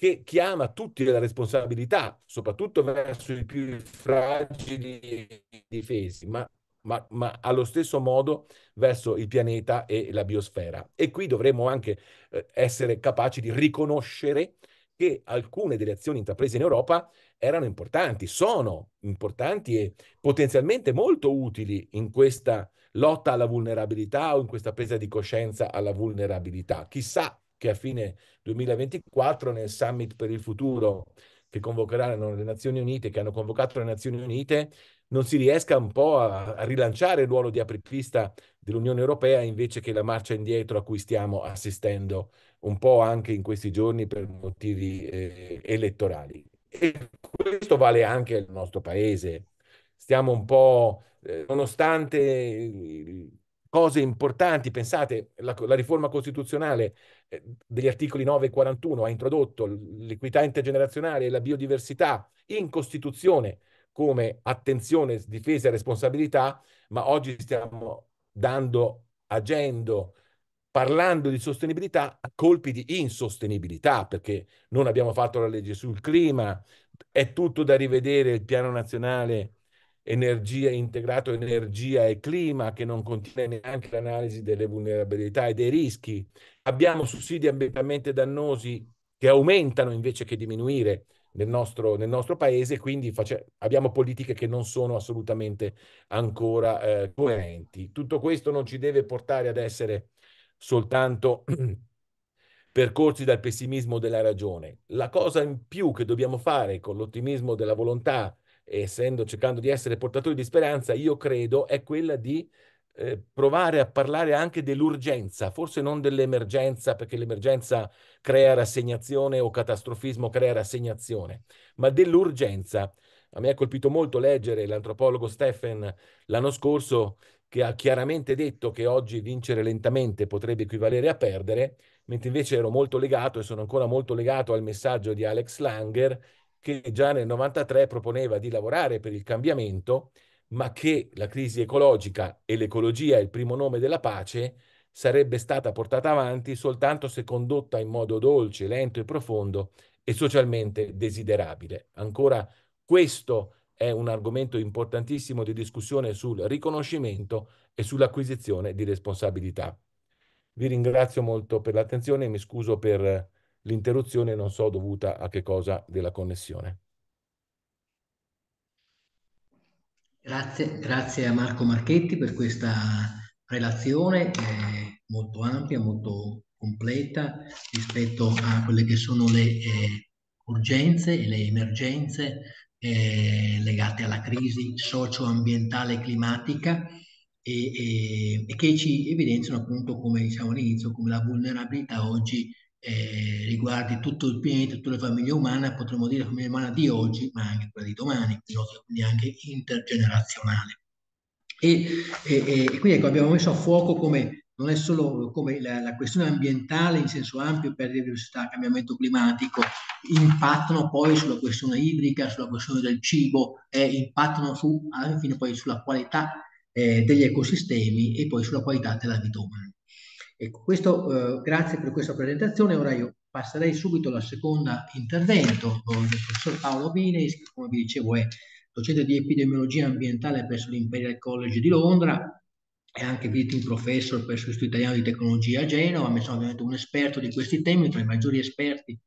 che chiama tutti alla responsabilità, soprattutto verso i più fragili difesi, ma, ma, ma, allo stesso modo verso il pianeta e la biosfera. E qui dovremmo anche eh, essere capaci di riconoscere che alcune delle azioni intraprese in Europa erano importanti, sono importanti e potenzialmente molto utili in questa lotta alla vulnerabilità o in questa presa di coscienza alla vulnerabilità. Chissà che a fine 2024 nel Summit per il futuro che convocheranno le Nazioni Unite, che hanno convocato le Nazioni Unite, non si riesca un po' a, a rilanciare il ruolo di apripista dell'Unione Europea invece che la marcia indietro a cui stiamo assistendo un po' anche in questi giorni per motivi eh, elettorali. E questo vale anche al nostro paese. Stiamo un po', eh, nonostante cose importanti. Pensate, la, la riforma costituzionale eh, degli articoli 9 e 41 ha introdotto l'equità intergenerazionale e la biodiversità in Costituzione come attenzione, difesa e responsabilità, ma oggi stiamo dando, agendo, parlando di sostenibilità a colpi di insostenibilità, perché non abbiamo fatto la legge sul clima, è tutto da rivedere il piano nazionale energia integrato energia e clima che non contiene neanche l'analisi delle vulnerabilità e dei rischi. Abbiamo sussidi ambientalmente dannosi che aumentano invece che diminuire nel nostro, nel nostro paese, quindi face- abbiamo politiche che non sono assolutamente ancora eh, coerenti. Tutto questo non ci deve portare ad essere soltanto percorsi dal pessimismo della ragione. La cosa in più che dobbiamo fare con l'ottimismo della volontà essendo cercando di essere portatori di speranza, io credo, è quella di eh, provare a parlare anche dell'urgenza, forse non dell'emergenza, perché l'emergenza crea rassegnazione o catastrofismo crea rassegnazione, ma dell'urgenza. A me ha colpito molto leggere l'antropologo Stephen l'anno scorso che ha chiaramente detto che oggi vincere lentamente potrebbe equivalere a perdere, mentre invece ero molto legato e sono ancora molto legato al messaggio di Alex Langer che già nel 93 proponeva di lavorare per il cambiamento, ma che la crisi ecologica e l'ecologia è il primo nome della pace sarebbe stata portata avanti soltanto se condotta in modo dolce, lento e profondo e socialmente desiderabile. Ancora questo è un argomento importantissimo di discussione sul riconoscimento e sull'acquisizione di responsabilità. Vi ringrazio molto per l'attenzione e mi scuso per l'interruzione non so dovuta a che cosa della connessione. Grazie, grazie a Marco Marchetti per questa relazione eh, molto ampia, molto completa rispetto a quelle che sono le eh, urgenze e le emergenze eh, legate alla crisi socioambientale e climatica e, e, e, che ci evidenziano appunto, come diciamo all'inizio, come la vulnerabilità oggi eh, riguardi tutto il pianeta, tutta la famiglia umana, potremmo dire la famiglia umana di oggi, ma anche quella di domani, di oggi, quindi anche intergenerazionale. E, e, e quindi ecco, abbiamo messo a fuoco come non è solo come la, la, questione ambientale in senso ampio, per diversità, cambiamento climatico, impattano poi sulla questione idrica, sulla questione del cibo, eh, impattano su, alla fine poi sulla qualità eh, degli ecosistemi e poi sulla qualità della vita umana. Ecco, questo, eh, grazie per questa presentazione. Ora io passerei subito al secondo intervento del professor Paolo Vines, che come vi dicevo è docente di epidemiologia ambientale presso l'Imperial College di Londra, è anche visiting professor presso l'Istituto Italiano di Tecnologia a Genova, ma sono ovviamente un esperto di questi temi, tra i maggiori esperti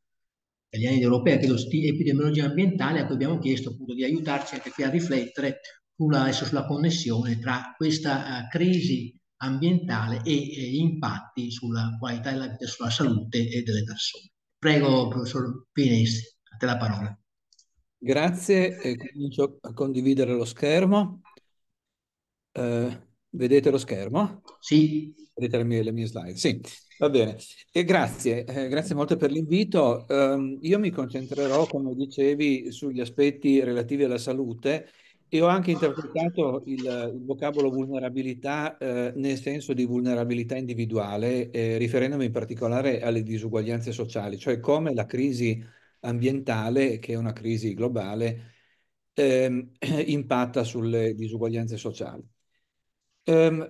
italiani ed europei, che è epidemiologia ambientale, a cui abbiamo chiesto appunto di aiutarci anche qui a riflettere sulla, sulla connessione tra questa uh, crisi ambientale e, e impatti sulla qualità della vita, e sulla salute eh, delle persone. Prego, professor Pinesi, a te la parola. Grazie, e comincio a condividere lo schermo. Eh, vedete lo schermo? Sì. Vedete le mie, le mie slide? Sì, va bene. E grazie, eh, grazie molto per l'invito. Eh, io mi concentrerò, come dicevi, sugli aspetti relativi alla salute e ho anche interpretato il, il vocabolo vulnerabilità eh, nel senso di vulnerabilità individuale, eh, riferendomi in particolare alle disuguaglianze sociali, cioè come la crisi ambientale, che è una crisi globale, eh, impatta sulle disuguaglianze sociali. Ehm,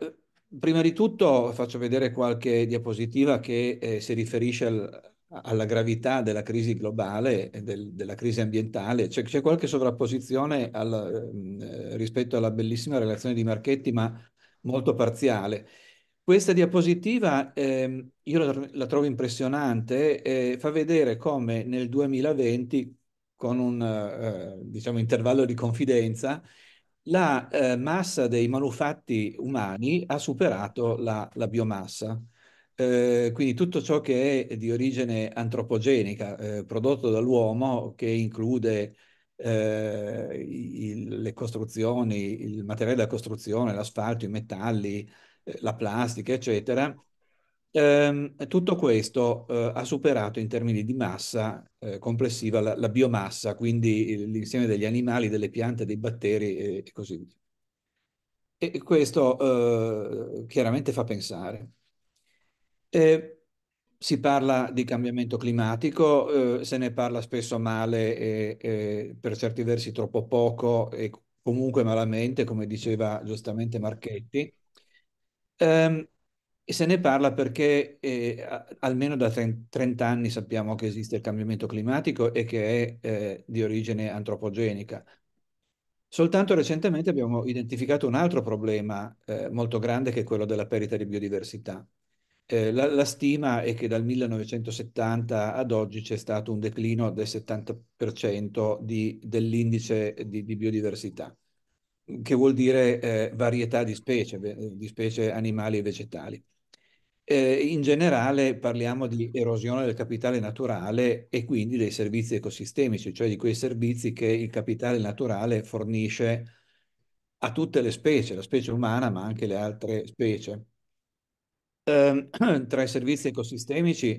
prima di tutto faccio vedere qualche diapositiva che eh, si riferisce al, alla gravità della crisi globale e del, della crisi ambientale. C'è, c'è qualche sovrapposizione al, eh, rispetto alla bellissima relazione di Marchetti, ma molto parziale. Questa diapositiva eh, io la, trovo impressionante, eh, fa vedere come nel 2020, con un eh, diciamo, intervallo di confidenza, la eh, massa dei manufatti umani ha superato la, la biomassa. Eh, quindi tutto ciò che è di origine antropogenica, eh, prodotto dall'uomo, che include eh, il, le costruzioni, il materiale da costruzione, l'asfalto, i metalli, eh, la plastica, eccetera, ehm, tutto questo eh, ha superato in termini di massa complessiva la, la, biomassa, quindi l'insieme degli animali, delle piante, dei batteri e, e così via. E questo chiaramente fa pensare. Eh, si parla di cambiamento climatico, eh, se ne parla spesso male e, e, per certi versi troppo poco e comunque malamente, come diceva giustamente Marchetti. Eh, se ne parla perché eh, almeno da 30 anni sappiamo che esiste il cambiamento climatico e che è eh, di origine antropogenica. Soltanto recentemente abbiamo identificato un altro problema eh, molto grande che è quello della perdita di biodiversità. Eh, la, la, stima è che dal 1970 ad oggi c'è stato un declino del 70% dell'indice di, di, biodiversità, che vuol dire eh, varietà di specie, di specie animali e vegetali. Eh, in generale parliamo di erosione del capitale naturale e quindi dei servizi ecosistemici, cioè di quei servizi che il capitale naturale fornisce a tutte le specie, la specie umana ma anche le altre specie. Ehm, tra i servizi ecosistemici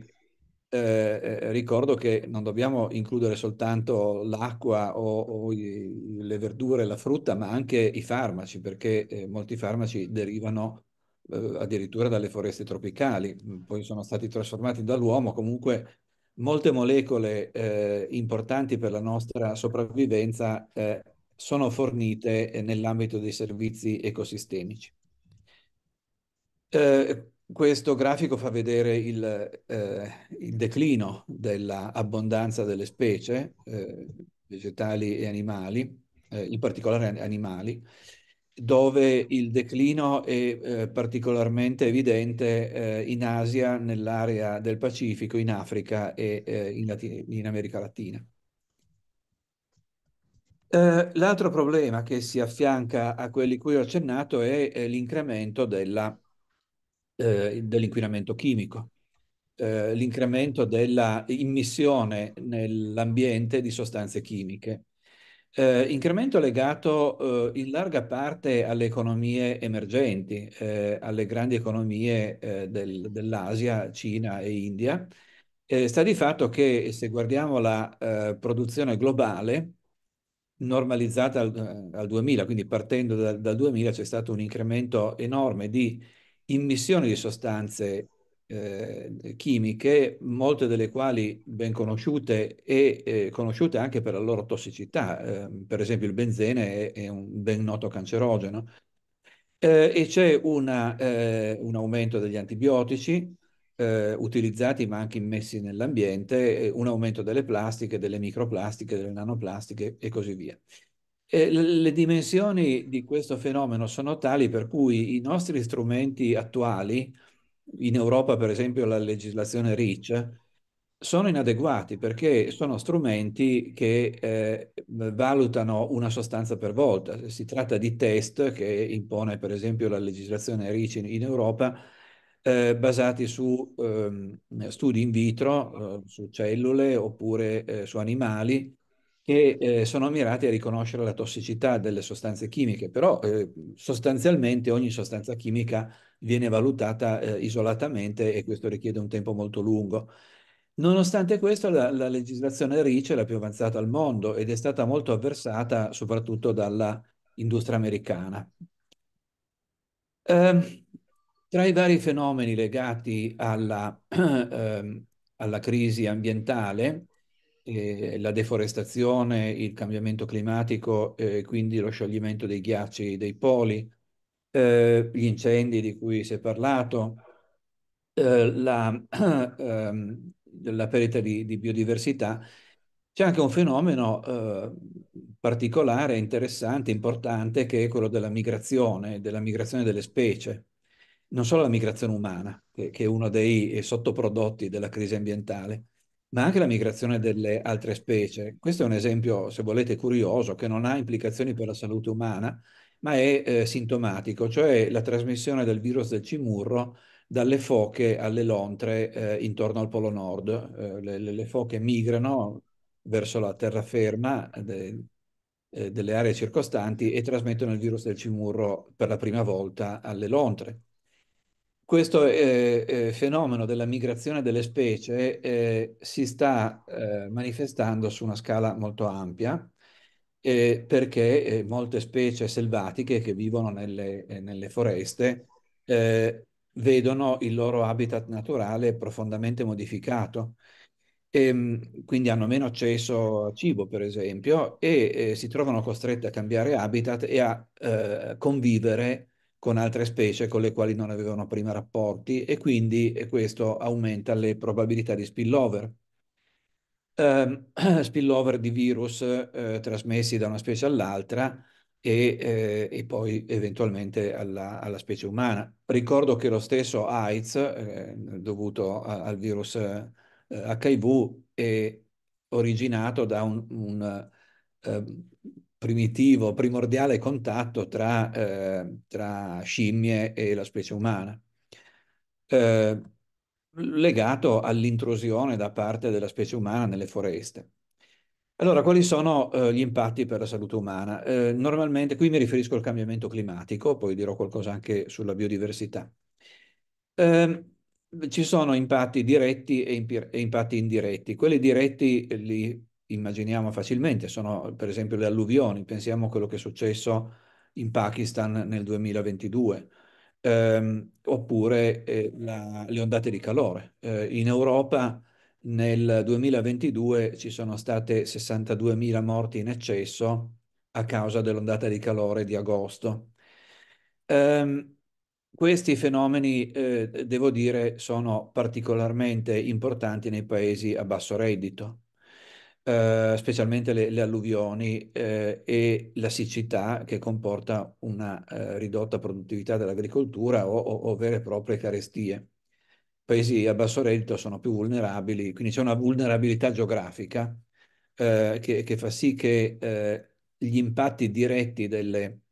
eh, eh, ricordo che non dobbiamo includere soltanto l'acqua o, o i, le verdure, la frutta, ma anche i farmaci, perché eh, molti farmaci derivano eh, addirittura dalle foreste tropicali, mm, poi sono stati trasformati dall'uomo, comunque molte molecole eh, importanti per la nostra sopravvivenza eh, sono fornite nell'ambito dei servizi ecosistemici. Eh, questo grafico fa vedere il, eh, il declino dell'abbondanza delle specie, eh, vegetali e animali, eh, in particolare animali, dove il declino è eh, particolarmente evidente eh, in Asia, nell'area del Pacifico, in Africa e eh, in, in America Latina. Uh, l'altro problema che si affianca a quelli cui ho accennato è, è l'incremento della eh, dell'inquinamento chimico, eh, l'incremento dell'immissione nell'ambiente di sostanze chimiche. Eh, incremento legato eh, in larga parte alle economie emergenti, eh, alle grandi economie eh, del, dell'Asia, Cina e India. Eh, sta di fatto che se guardiamo la produzione globale, normalizzata al, al 2000, quindi partendo da, dal 2000 c'è stato un incremento enorme di immissione di sostanze eh, chimiche, molte delle quali ben conosciute e eh, conosciute anche per la loro tossicità. Eh, per esempio il benzene è, è un ben noto cancerogeno. Eh, e c'è una, eh, un aumento degli antibiotici eh, utilizzati ma anche immessi nell'ambiente, un aumento delle plastiche, delle microplastiche, delle nanoplastiche e così via le dimensioni di questo fenomeno sono tali per cui i nostri strumenti attuali, in Europa per esempio la legislazione RIC, sono inadeguati perché sono strumenti che eh, valutano una sostanza per volta. Si tratta di test che impone per esempio la legislazione RIC in, in Europa eh, basati su ehm, studi in vitro, eh, su cellule oppure eh, su animali che eh, sono mirati a riconoscere la tossicità delle sostanze chimiche, però eh, sostanzialmente ogni sostanza chimica viene valutata eh, isolatamente e questo richiede un tempo molto lungo. Nonostante questo, la, la, legislazione RIC è la più avanzata al mondo ed è stata molto avversata soprattutto dall'industria americana. Ehm, tra i vari fenomeni legati alla, ehm, alla crisi ambientale, eh, la deforestazione, il cambiamento climatico, eh, quindi lo scioglimento dei ghiacci dei poli, eh, gli incendi di cui si è parlato, eh, la, ehm, la, perita di, di biodiversità, c'è anche un fenomeno eh, particolare, interessante, importante, che è quello della migrazione, della migrazione delle specie non solo la migrazione umana, che, che è uno dei eh, sottoprodotti della crisi ambientale, ma anche la migrazione delle altre specie. Questo è un esempio, se volete, curioso, che non ha implicazioni per la salute umana, ma è eh, sintomatico, cioè la trasmissione del virus del cimurro dalle foche alle lontre eh, intorno al Polo Nord. Eh, le, le, foche migrano verso la terraferma de, eh, delle aree circostanti e trasmettono il virus del cimurro per la prima volta alle lontre questo eh, eh, fenomeno della migrazione delle specie eh, si sta eh, manifestando su una scala molto ampia eh, perché molte specie selvatiche che vivono nelle, nelle foreste vedono il loro habitat naturale profondamente modificato. E, ehm, quindi hanno meno accesso a cibo, per esempio, e si trovano costrette a cambiare habitat e a convivere con altre specie con le quali non avevano prima rapporti e quindi questo aumenta le probabilità di spillover. Um, spillover di virus eh, trasmessi da una specie all'altra e, eh, e, poi eventualmente alla, alla, specie umana. Ricordo che lo stesso AIDS, eh, dovuto a, al virus HIV, eh, è originato da un, un ehm, primitivo, primordiale contatto tra, eh, tra scimmie e la specie umana, eh, legato all'intrusione da parte della specie umana nelle foreste. Allora, quali sono eh, gli impatti per la salute umana? Eh, normalmente, qui mi riferisco al cambiamento climatico, poi dirò qualcosa anche sulla biodiversità. Ehm, ci sono impatti diretti e, e impatti indiretti. Quelli diretti eh, li immaginiamo facilmente, sono per esempio le alluvioni, pensiamo a quello che è successo in Pakistan nel 2022, ehm, oppure eh, la, le ondate di calore. Eh, in Europa nel 2022 ci sono state 62.000 morti in eccesso a causa dell'ondata di calore di agosto. Ehm, questi fenomeni, eh, devo dire, sono particolarmente importanti nei paesi a basso reddito eh, specialmente le, le alluvioni eh, e la siccità che comporta una eh, ridotta produttività dell'agricoltura o, o, o, vere e proprie carestie. Paesi a basso reddito sono più vulnerabili, quindi c'è una vulnerabilità geografica eh, che, che, fa sì che eh, gli impatti diretti delle,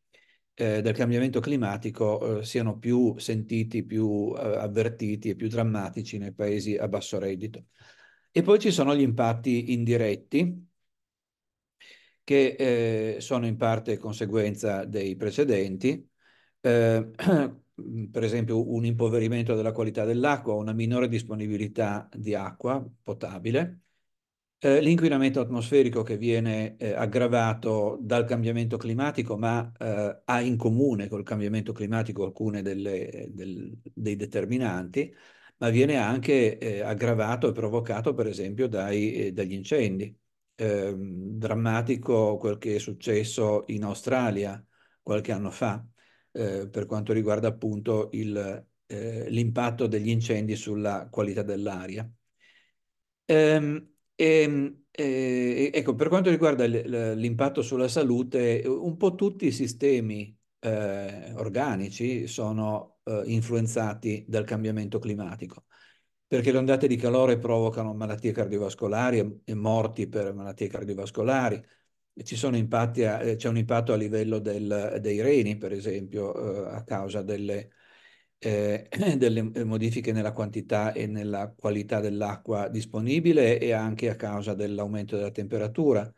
eh, del cambiamento climatico siano più sentiti, più avvertiti e più drammatici nei paesi a basso reddito. E poi ci sono gli impatti indiretti, che eh, sono in parte conseguenza dei precedenti, eh, per esempio un impoverimento della qualità dell'acqua, una minore disponibilità di acqua potabile, eh, l'inquinamento atmosferico che viene eh, aggravato dal cambiamento climatico, ma eh, ha in comune col cambiamento climatico alcune delle, del, dei determinanti, ma viene anche eh, aggravato e provocato per esempio dai, eh, dagli incendi. Eh, drammatico quel che è successo in Australia qualche anno fa eh, per quanto riguarda appunto eh, l'impatto degli incendi sulla qualità dell'aria. Ehm, ehm, eh, ecco, per quanto riguarda l'impatto sulla salute, un po' tutti i sistemi organici sono eh, influenzati dal cambiamento climatico, perché le ondate di calore provocano malattie cardiovascolari e, e morti per malattie cardiovascolari, impatti a, eh, c'è un impatto a livello del, dei reni, per esempio, eh, a causa delle, eh, delle modifiche nella quantità e nella qualità dell'acqua disponibile e anche a causa dell'aumento della temperatura.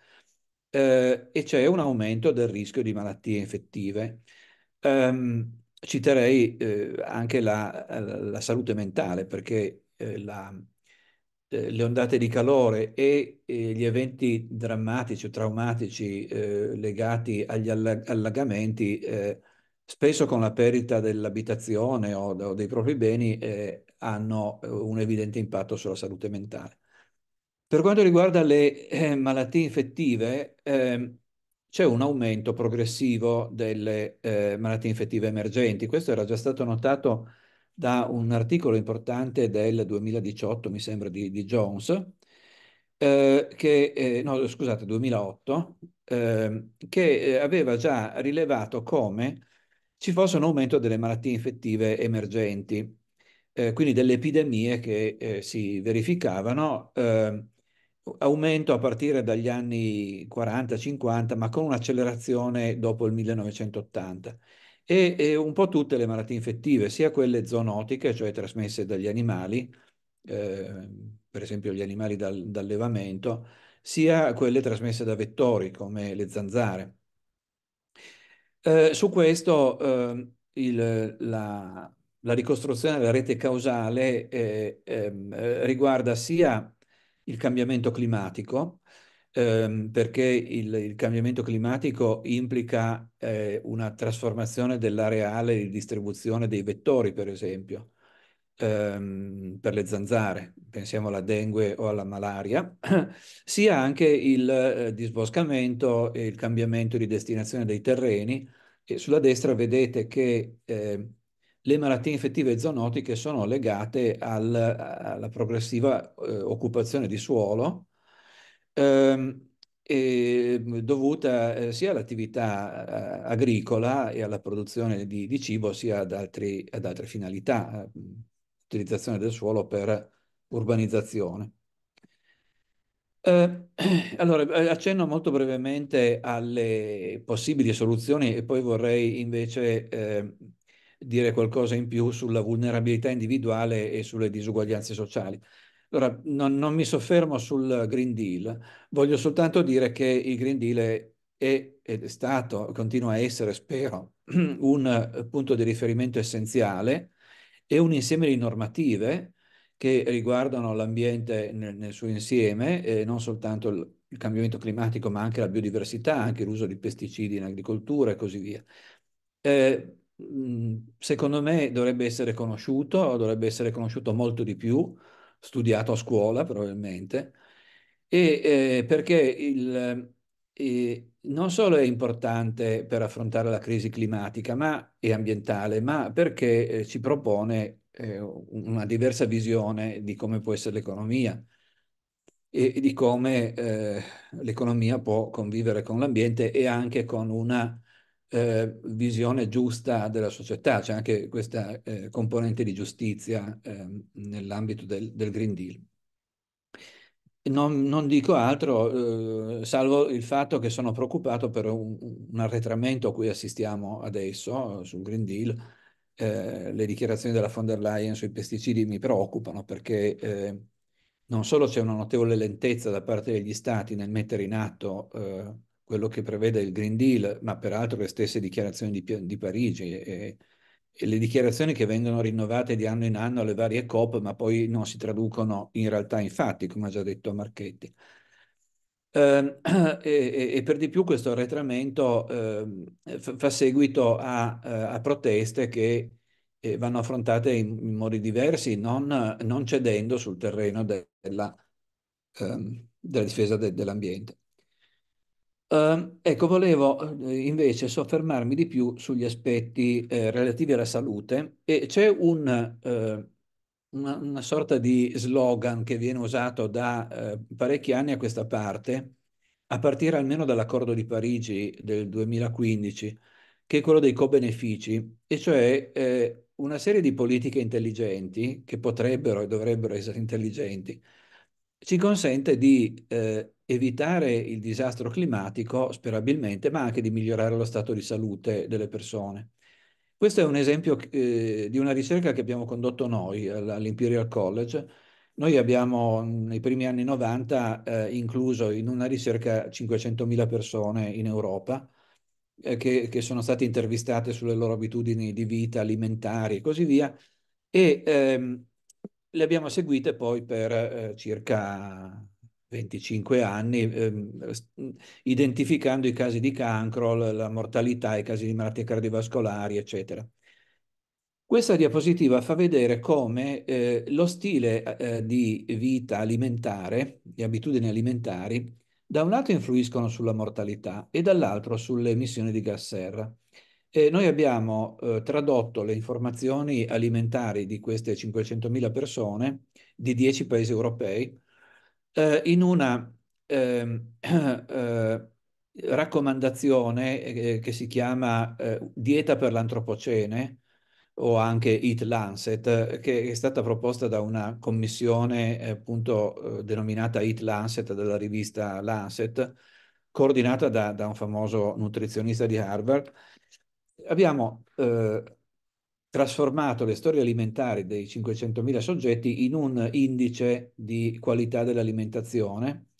Eh, e c'è un aumento del rischio di malattie infettive. Um, citerei eh, anche la, eh, la, salute mentale, perché eh, la, eh, le ondate di calore e gli eventi drammatici o traumatici eh, legati agli all allagamenti, eh, spesso con la perdita dell'abitazione o, o, dei propri beni, hanno un evidente impatto sulla salute mentale. Per quanto riguarda le malattie infettive, ehm, c'è un aumento progressivo delle eh, malattie infettive emergenti. Questo era già stato notato da un articolo importante del 2018, mi sembra, di, di Jones, eh, che, eh, no, scusate, 2008, ehm, che eh, aveva già rilevato come ci fosse un aumento delle malattie infettive emergenti, eh, quindi delle epidemie che eh, si verificavano ehm, aumento a partire dagli anni 40-50, ma con un'accelerazione dopo il 1980. E, e, un po' tutte le malattie infettive, sia quelle zoonotiche, cioè trasmesse dagli animali, eh, per esempio gli animali dal, dall'allevamento, sia quelle trasmesse da vettori, come le zanzare. Eh, su questo eh, il, la, la, ricostruzione della rete causale eh, ehm, riguarda sia il cambiamento climatico, ehm, perché il, il, cambiamento climatico implica eh, una trasformazione dell'areale di distribuzione dei vettori, per esempio, ehm, per le zanzare, pensiamo alla dengue o alla malaria, sia anche il eh, disboscamento e il cambiamento di destinazione dei terreni. E sulla destra vedete che eh, le malattie infettive zoonotiche sono legate al, alla progressiva eh, occupazione di suolo ehm, dovuta eh, sia all'attività eh, agricola e alla produzione di, di cibo sia ad, altri, ad altre finalità, eh, utilizzazione del suolo per urbanizzazione. Eh, allora, eh, accenno molto brevemente alle possibili soluzioni e poi vorrei invece eh, dire qualcosa in più sulla vulnerabilità individuale e sulle disuguaglianze sociali. Allora, non, non mi soffermo sul Green Deal, voglio soltanto dire che il Green Deal è, è stato, continua a essere, spero, un eh, punto di riferimento essenziale e un insieme di normative che riguardano l'ambiente nel, nel, suo insieme, e non soltanto il, il, cambiamento climatico, ma anche la biodiversità, anche l'uso di pesticidi in agricoltura e così via. Eh, Mhmm, secondo me dovrebbe essere conosciuto, dovrebbe essere conosciuto molto di più, studiato a scuola probabilmente, e, eh, perché il, eh, non solo è importante per affrontare la crisi climatica ma, e ambientale, ma perché eh, ci propone eh, una diversa visione di come può essere l'economia e di come eh, l'economia può convivere con l'ambiente e anche con una eh, visione giusta della società, c'è anche questa eh, componente di giustizia eh, nell'ambito del, del, Green Deal. Non, non dico altro, eh, salvo il fatto che sono preoccupato per un, un, arretramento a cui assistiamo adesso sul Green Deal. Eh, le dichiarazioni della von der Leyen sui pesticidi mi preoccupano perché eh, non solo c'è una notevole lentezza da parte degli stati nel mettere in atto quello che prevede il Green Deal, ma peraltro le stesse dichiarazioni di, di Parigi e, e, le dichiarazioni che vengono rinnovate di anno in anno alle varie COP, ma poi non si traducono in realtà in fatti, come ha già detto Marchetti. Ehm, e, e, per di più questo arretramento ehm, fa seguito a, eh, a proteste che eh, vanno affrontate in, in modi diversi, non, non, cedendo sul terreno della, ehm, della difesa de, dell'ambiente. Ehm, ecco, volevo eh, invece soffermarmi di più sugli aspetti eh, relativi alla salute e c'è un, eh, una, una, sorta di slogan che viene usato da eh, parecchi anni a questa parte, a partire almeno dall'accordo di Parigi del 2015, che è quello dei co-benefici, e cioè una serie di politiche intelligenti che potrebbero e dovrebbero essere intelligenti ci consente di eh, evitare il disastro climatico, sperabilmente, ma anche di migliorare lo stato di salute delle persone. Questo è un esempio eh, di una ricerca che abbiamo condotto noi all'Imperial College. Noi abbiamo nei primi anni 90 eh, incluso in una ricerca 500.000 persone in Europa eh, che, che, sono state intervistate sulle loro abitudini di vita alimentari e così via. E ehm, le abbiamo seguite poi per eh, circa 25 anni, ehm, identificando i casi di cancro, la mortalità, i casi di malattie cardiovascolari, eccetera. Questa diapositiva fa vedere come eh, lo stile eh, di vita alimentare, le abitudini alimentari, da un lato influiscono sulla mortalità e dall'altro sulle emissioni di gas serra. E noi abbiamo eh, tradotto le informazioni alimentari di queste 500.000 persone di 10 paesi europei eh, in una ehm, eh, raccomandazione eh, che si chiama eh, Dieta per l'Antropocene o anche Eat Lancet, che è stata proposta da una commissione eh, appunto denominata Eat Lancet dalla rivista Lancet, coordinata da, da un famoso nutrizionista di Harvard abbiamo eh, trasformato le storie alimentari dei 500.000 soggetti in un indice di qualità dell'alimentazione,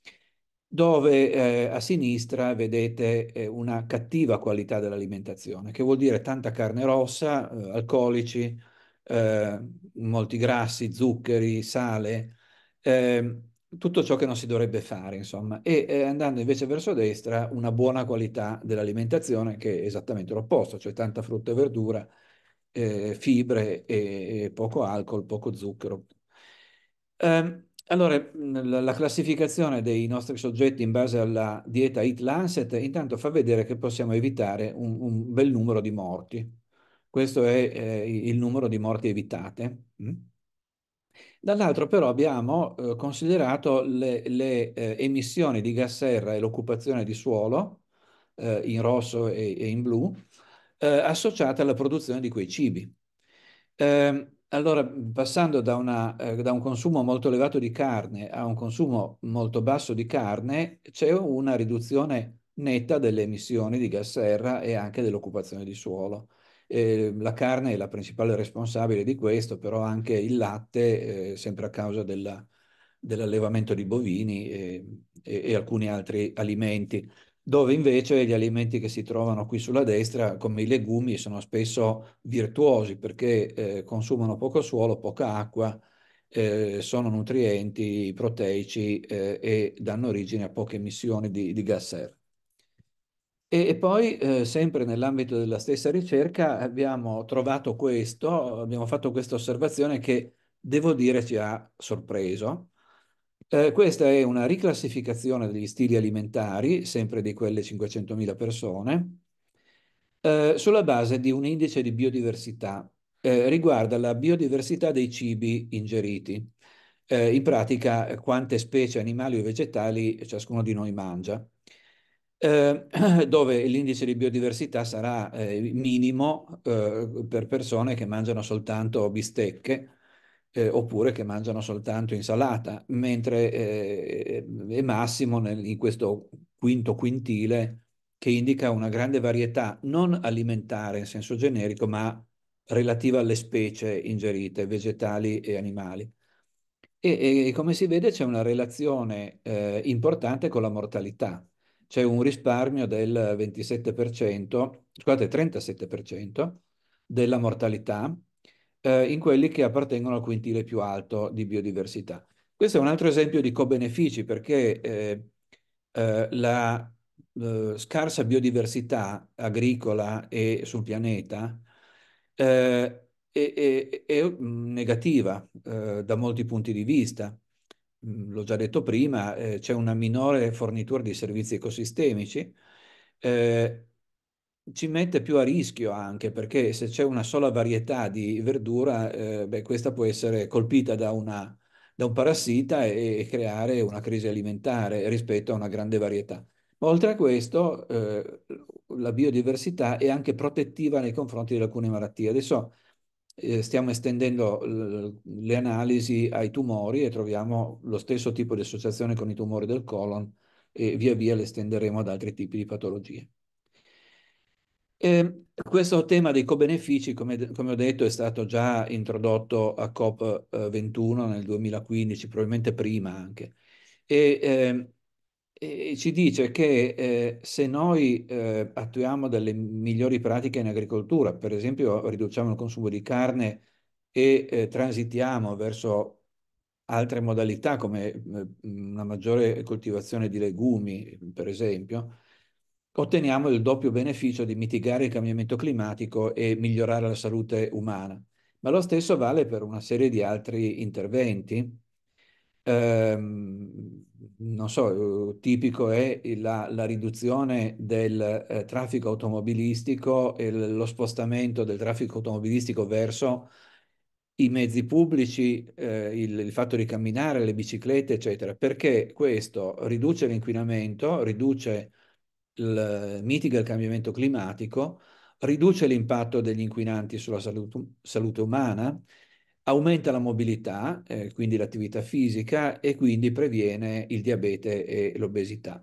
dove eh, a sinistra vedete eh, una cattiva qualità dell'alimentazione, che vuol dire tanta carne rossa, eh, alcolici, eh, molti grassi, zuccheri, sale. Ehm, tutto ciò che non si dovrebbe fare, insomma, e eh, andando invece verso destra una buona qualità dell'alimentazione che è esattamente l'opposto, cioè tanta frutta e verdura, eh, fibre e, e, poco alcol, poco zucchero. Um, allora, la classificazione dei nostri soggetti in base alla dieta HIT Lancet intanto fa vedere che possiamo evitare un, un bel numero di morti. Questo è eh, il numero di morti evitate. Mm? Dall'altro però abbiamo eh, considerato le, le eh, emissioni di gas serra e l'occupazione di suolo, eh, in rosso e, e in blu, eh, associate alla produzione di quei cibi. Ehm, allora, passando da, una, eh, da, un consumo molto elevato di carne a un consumo molto basso di carne, c'è una riduzione netta delle emissioni di gas serra e anche dell'occupazione di suolo. Eh, la carne è la principale responsabile di questo, però anche il latte, eh, sempre a causa della, dell'allevamento di bovini e, ehm, e, e alcuni altri alimenti dove invece gli alimenti che si trovano qui sulla destra, come i legumi, sono spesso virtuosi perché eh, consumano poco suolo, poca acqua, eh, sono nutrienti, proteici eh, e danno origine a poche emissioni di, di gas serra. E, poi, eh, sempre nell'ambito della stessa ricerca, abbiamo trovato questo, abbiamo fatto questa osservazione che devo dire ci ha sorpreso. Eh, questa è una riclassificazione degli stili alimentari, sempre di quelle 500.000 persone, eh, sulla base di un indice di biodiversità. Eh, riguarda la biodiversità dei cibi ingeriti. Eh, in pratica, quante specie animali o vegetali ciascuno di noi mangia eh, dove l'indice di biodiversità sarà eh, minimo eh, per persone che mangiano soltanto bistecche eh, oppure che mangiano soltanto insalata, mentre eh, è massimo nel, in questo quinto quintile che indica una grande varietà non alimentare in senso generico, ma relativa alle specie ingerite, vegetali e animali. E, e come si vede c'è una relazione eh, importante con la mortalità c'è un risparmio del 27%, scusate, 37% della mortalità eh, in quelli che appartengono al quintile più alto di biodiversità. Questo è un altro esempio di co-benefici perché eh, eh, la eh, scarsa biodiversità agricola e sul pianeta eh, è, è, è, negativa eh, da molti punti di vista Mhmm, l'ho già detto prima, eh, c'è una minore fornitura di servizi ecosistemici, eh, ci mette più a rischio anche perché se c'è una sola varietà di verdura, eh, beh, questa può essere colpita da, una, da un parassita e, e, creare una crisi alimentare rispetto a una grande varietà. Ma oltre a questo, eh, la biodiversità è anche protettiva nei confronti di alcune malattie. Adesso stiamo estendendo le analisi ai tumori e troviamo lo stesso tipo di associazione con i tumori del colon e via via le estenderemo ad altri tipi di patologie. E questo tema dei co-benefici, come, come, ho detto, è stato già introdotto a COP21 eh, nel 2015, probabilmente prima anche. E, eh, ci dice che eh, se noi eh, attuiamo delle migliori pratiche in agricoltura, per esempio riduciamo il consumo di carne e eh, transitiamo verso altre modalità come eh, una maggiore coltivazione di legumi, per esempio, otteniamo il doppio beneficio di mitigare il cambiamento climatico e migliorare la salute umana. Ma lo stesso vale per una serie di altri interventi ehm, non so, uhm, tipico è la, la riduzione del eh, traffico automobilistico e lo spostamento del traffico automobilistico verso i mezzi pubblici, eh, il, il, fatto di camminare, le biciclette, eccetera, perché questo riduce l'inquinamento, riduce il, mitiga il cambiamento climatico, riduce l'impatto degli inquinanti sulla salute, salute umana, aumenta la mobilità, eh, quindi l'attività fisica e quindi previene il diabete e l'obesità.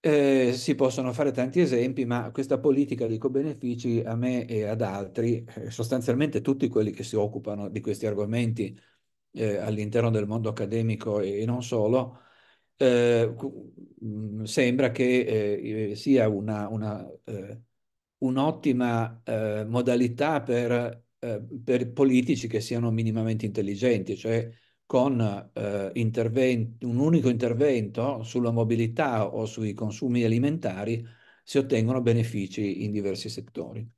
Eh, si possono fare tanti esempi, ma questa politica di co-benefici a me e ad altri, eh, sostanzialmente tutti quelli che si occupano di questi argomenti eh, all'interno del mondo accademico e, non solo, eh, mm, sembra che eh, sia una, una, eh, un'ottima modalità per eh, per politici che siano minimamente intelligenti, cioè con eh, un unico intervento sulla mobilità o sui consumi alimentari si ottengono benefici in diversi settori.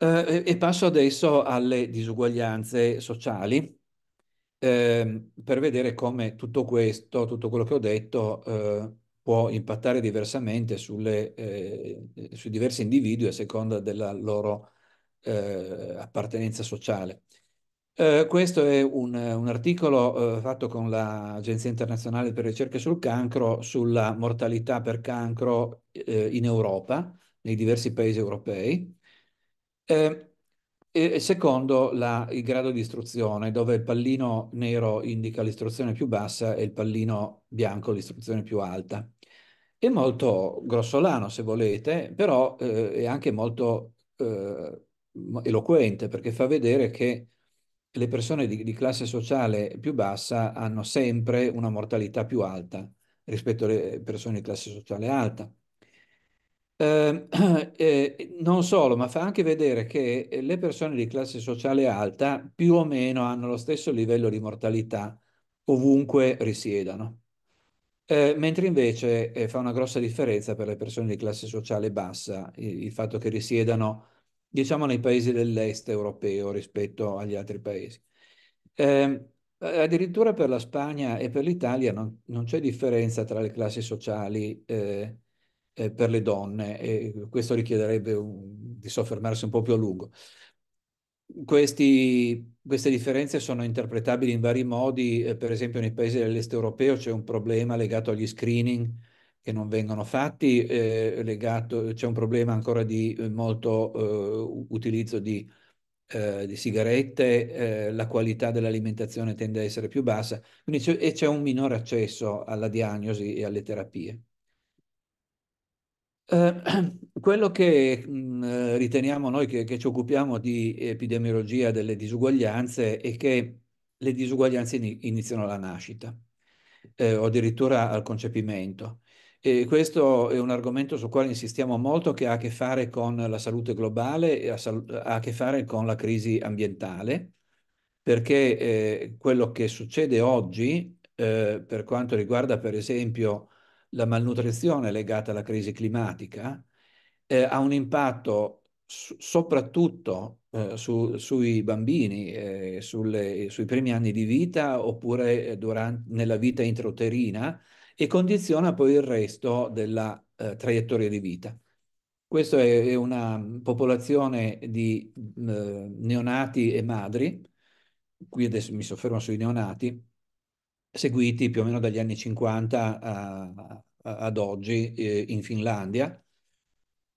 Eh, e passo adesso alle disuguaglianze sociali ehm, per vedere come tutto questo, tutto quello che ho detto, eh, può impattare diversamente sulle, eh, su diversi individui a seconda della loro eh, appartenenza sociale. Eh, questo è un, un articolo eh, fatto con l'Agenzia Internazionale per Ricerche sul Cancro sulla mortalità per cancro eh, in Europa, nei diversi paesi europei eh, e secondo la, il grado di istruzione, dove il pallino nero indica l'istruzione più bassa e il pallino bianco l'istruzione più alta. È molto grossolano, se volete, però eh, è anche molto eh, eloquente perché fa vedere che le persone di, di, classe sociale più bassa hanno sempre una mortalità più alta rispetto alle persone di classe sociale alta. Eh, eh, non solo, ma fa anche vedere che le persone di classe sociale alta più o meno hanno lo stesso livello di mortalità ovunque risiedano. Eh, mentre invece eh, fa una grossa differenza per le persone di classe sociale bassa il, il fatto che risiedano, diciamo, nei paesi dell'est europeo rispetto agli altri paesi. Eh, addirittura per la Spagna e per l'Italia non, non c'è differenza tra le classi sociali eh, per le donne e questo richiederebbe un, di soffermarsi un po' più a lungo. Questi, queste differenze sono interpretabili in vari modi, eh, per esempio nei paesi dell'est europeo c'è un problema legato agli screening che non vengono fatti, eh, legato, c'è un problema ancora di eh, molto eh, utilizzo di, eh, di sigarette, la qualità dell'alimentazione tende a essere più bassa, quindi c'è, e c'è un minore accesso alla diagnosi e alle terapie. Eh, quello che mh, mm, eh, riteniamo noi che, che, ci occupiamo di epidemiologia delle disuguaglianze è che le disuguaglianze iniziano alla nascita eh, o addirittura al concepimento. E questo è un argomento sul quale insistiamo molto che ha a che fare con la salute globale e ha, ha a che fare con la crisi ambientale, perché eh, quello che succede oggi eh, per quanto riguarda per esempio la malnutrizione legata alla crisi climatica eh, ha un impatto su, soprattutto eh, su, sui bambini, eh, sulle, sui primi anni di vita oppure eh, durante, nella vita intrauterina e condiziona poi il resto della eh, traiettoria di vita. Questa è, una popolazione di mm, eh, neonati e madri, qui adesso mi soffermo sui neonati, seguiti più o meno dagli anni 50 a, a, ad oggi eh, in Finlandia.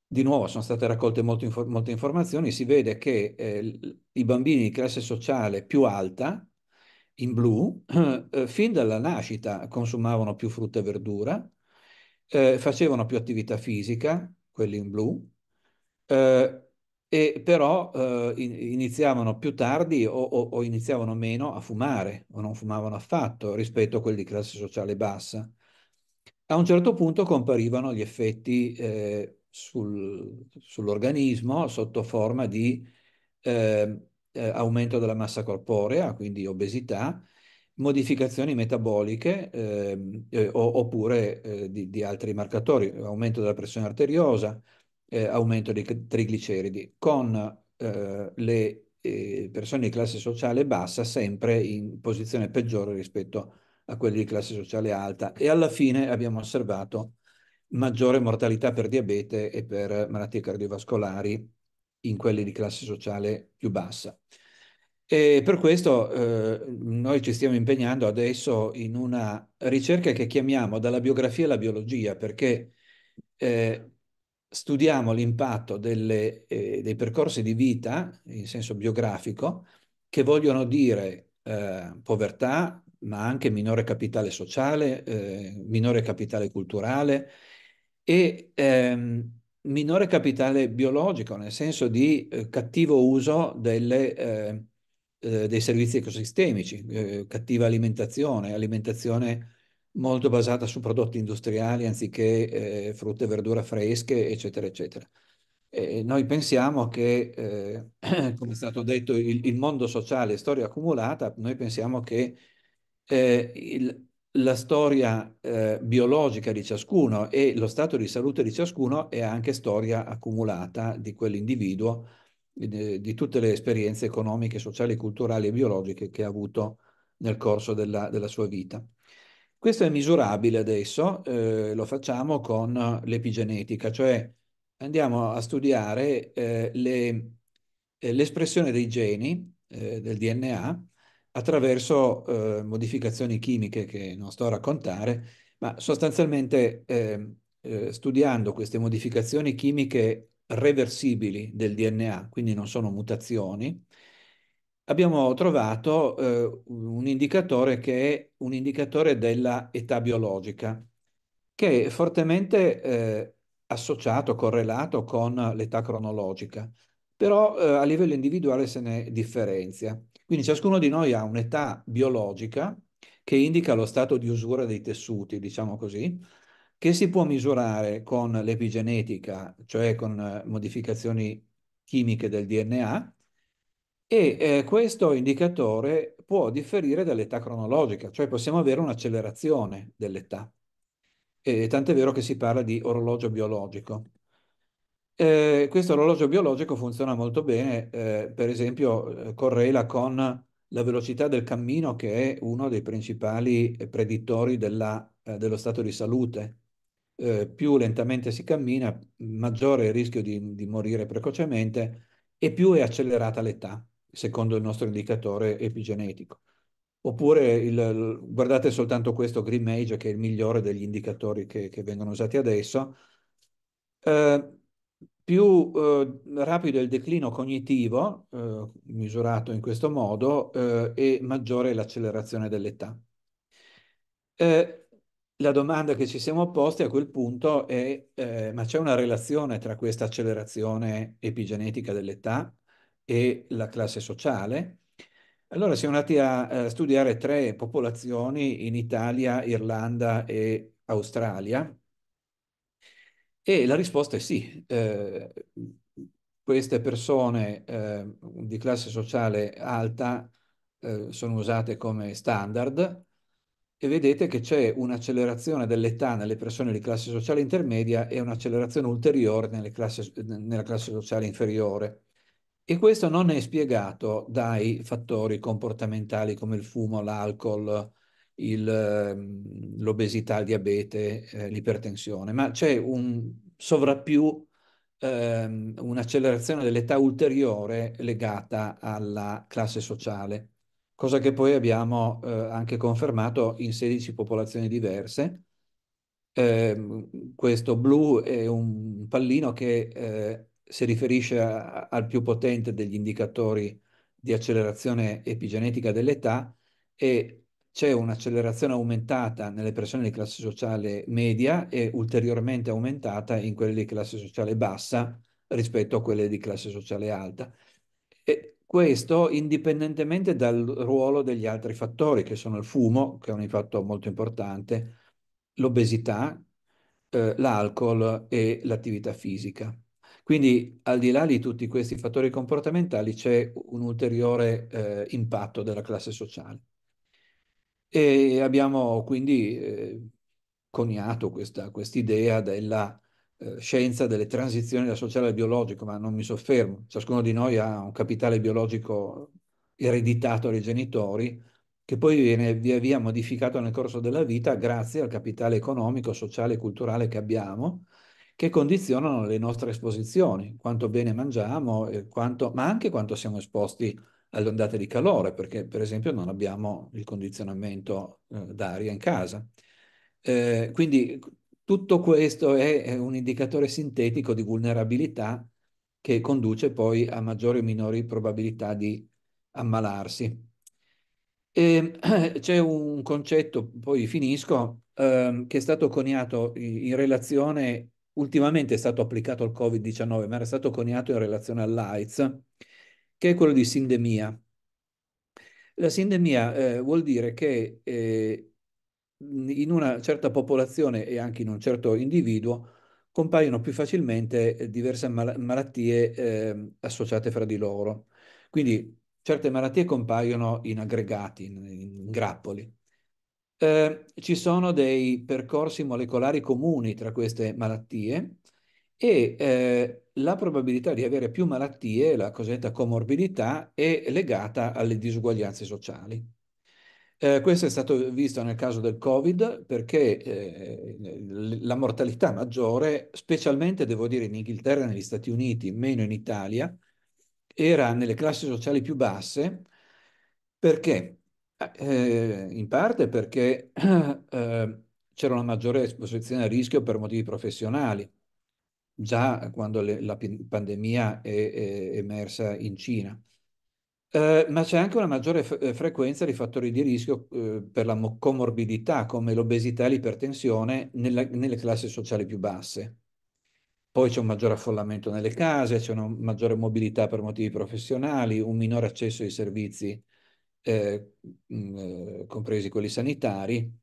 Di nuovo sono state raccolte molte, infor molte informazioni, si vede che eh, i bambini di classe sociale più alta, in blu, eh, fin dalla nascita consumavano più frutta e verdura, eh, facevano più attività fisica, quelli in blu, eh, e però eh, iniziavano più tardi o, o, o, iniziavano meno a fumare o non fumavano affatto rispetto a quelli di classe sociale bassa. A un certo punto comparivano gli effetti eh, sul, sull'organismo sotto forma di ehm, eh, aumento della massa corporea, quindi obesità, modificazioni metaboliche ehm, eh, o, oppure eh, di, di altri marcatori, aumento della pressione arteriosa, eh, aumento dei trigliceridi, con eh, le eh, persone di classe sociale bassa sempre in posizione peggiore rispetto a quelli di classe sociale alta e alla fine abbiamo osservato maggiore mortalità per diabete e per malattie cardiovascolari in quelli di classe sociale più bassa. E per questo eh, noi ci stiamo impegnando adesso in una ricerca che chiamiamo dalla biografia alla biologia, perché eh, studiamo l'impatto eh, dei percorsi di vita, in senso biografico, che vogliono dire eh, povertà, ma anche minore capitale sociale, eh, minore capitale culturale e ehm, minore capitale biologico, nel senso di eh, cattivo uso delle, eh, eh, dei servizi ecosistemici, cattiva alimentazione, alimentazione molto basata su prodotti industriali anziché eh, frutta e verdura fresche, eccetera, eccetera. E noi pensiamo che, eh, come è stato detto, il, il, mondo sociale è storia accumulata, noi pensiamo che eh, il, la storia eh, biologica di ciascuno e lo stato di salute di ciascuno è anche storia accumulata di quell'individuo, di, di tutte le esperienze economiche, sociali, culturali e biologiche che ha avuto nel corso della, della sua vita. Questo è misurabile adesso, eh, lo facciamo con l'epigenetica, cioè andiamo a studiare eh, l'espressione le, eh, dei geni, eh, del DNA, attraverso eh, modificazioni chimiche che non sto a raccontare, ma sostanzialmente ehm, eh, studiando queste modificazioni chimiche reversibili del DNA, quindi non sono mutazioni, abbiamo trovato eh, un indicatore che è un indicatore dell'età biologica, che è fortemente eh, associato, correlato con l'età cronologica, però eh, a livello individuale se ne differenzia. Quindi ciascuno di noi ha un'età biologica che indica lo stato di usura dei tessuti, diciamo così, che si può misurare con l'epigenetica, cioè con eh, modificazioni chimiche del DNA, e eh, questo indicatore può differire dall'età cronologica, cioè possiamo avere un'accelerazione dell'età. Eh, tant'è vero che si parla di orologio biologico. Eh, questo orologio biologico funziona molto bene, eh, per esempio eh, correla con la velocità del cammino che è uno dei principali eh, predittori della, dello stato di salute. più lentamente si cammina, maggiore è il rischio di, di morire precocemente e più è accelerata l'età secondo il nostro indicatore epigenetico. Oppure il, guardate soltanto questo Green Mage, che è il migliore degli indicatori che, che vengono usati adesso. Eh, più eh, rapido è il declino cognitivo, eh, misurato in questo modo, eh, e maggiore è l'accelerazione dell'età. Eh, la domanda che ci siamo posti a quel punto è, eh, ma c'è una relazione tra questa accelerazione epigenetica dell'età e la classe sociale. Allora siamo andati a, a studiare tre popolazioni in Italia, Irlanda e Australia e la risposta è sì. Eh, queste persone eh, di classe sociale alta eh, sono usate come standard e vedete che c'è un'accelerazione dell'età nelle persone di classe sociale intermedia e un'accelerazione ulteriore nelle classi, nella classe sociale inferiore. E questo non è spiegato dai fattori comportamentali come il fumo, l'alcol, il, ehm, l'obesità, il diabete, eh, l'ipertensione, ma c'è un sovrappiù, ehm, un'accelerazione dell'età ulteriore legata alla classe sociale, cosa che poi abbiamo eh, anche confermato in 16 popolazioni diverse. Eh, questo blu è un pallino che eh, si riferisce a, al più potente degli indicatori di accelerazione epigenetica dell'età e c'è un'accelerazione aumentata nelle persone di classe sociale media e ulteriormente aumentata in quelle di classe sociale bassa rispetto a quelle di classe sociale alta. E questo indipendentemente dal ruolo degli altri fattori, che sono il fumo, che è un impatto molto importante, l'obesità, eh, l'alcol e l'attività fisica. Quindi al di là di tutti questi fattori comportamentali c'è un ulteriore eh, impatto della classe sociale. E abbiamo quindi eh, coniato questa quest della eh, scienza delle transizioni da sociale al biologico, ma non mi soffermo. Ciascuno di noi ha un capitale biologico ereditato dai genitori, che poi viene via via modificato nel corso della vita grazie al capitale economico, sociale e culturale che abbiamo, che condizionano le nostre esposizioni, quanto bene mangiamo, eh, quanto, ma anche quanto siamo esposti alle ondate di calore, perché per esempio non abbiamo il condizionamento eh, d'aria in casa. Eh, quindi tutto questo è, è un indicatore sintetico di vulnerabilità che conduce poi a maggiori o minori probabilità di ammalarsi. E, c'è un concetto, poi finisco, ehm, che è stato coniato in relazione ultimamente è stato applicato al Covid-19, ma era stato coniato in relazione all'AIDS, che è quello di sindemia. La sindemia eh, vuol dire che eh, in una certa popolazione e anche in un certo individuo compaiono più facilmente eh, diverse mal malattie eh, associate fra di loro. Quindi certe malattie compaiono in aggregati, in, in grappoli eh, ci sono dei percorsi molecolari comuni tra queste malattie e eh, la probabilità di avere più malattie, la cosiddetta comorbidità, è legata alle disuguaglianze sociali. Eh, questo è stato visto nel caso del Covid perché eh, la mortalità maggiore, specialmente devo dire in Inghilterra e negli Stati Uniti, meno in Italia, era nelle classi sociali più basse perché eh, eh, in parte perché eh, c'era una maggiore esposizione a rischio per motivi professionali, già quando le, la pandemia è, è, emersa in Cina. Eh, ma c'è anche una maggiore eh, frequenza di fattori di rischio eh, per la comorbidità, come l'obesità e l'ipertensione, nella, nelle classi sociali più basse. Poi c'è un maggiore affollamento nelle case, c'è una maggiore mobilità per motivi professionali, un minore accesso ai servizi eh, eh, compresi quelli sanitari,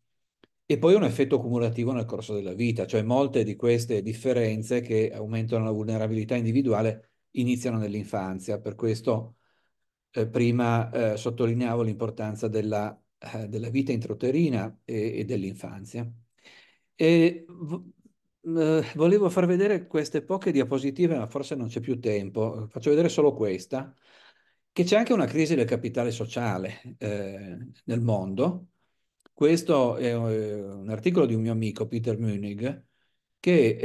e poi un effetto cumulativo nel corso della vita, cioè molte di queste differenze che aumentano la vulnerabilità individuale iniziano nell'infanzia, per questo eh, prima eh, sottolineavo l'importanza della, eh, della, vita intrauterina e, e dell'infanzia. E volevo far vedere queste poche diapositive, ma forse non c'è più tempo. Faccio vedere solo questa, che c'è anche una crisi del capitale sociale eh, nel mondo. Questo è eh, un articolo di un mio amico, Peter Munig, che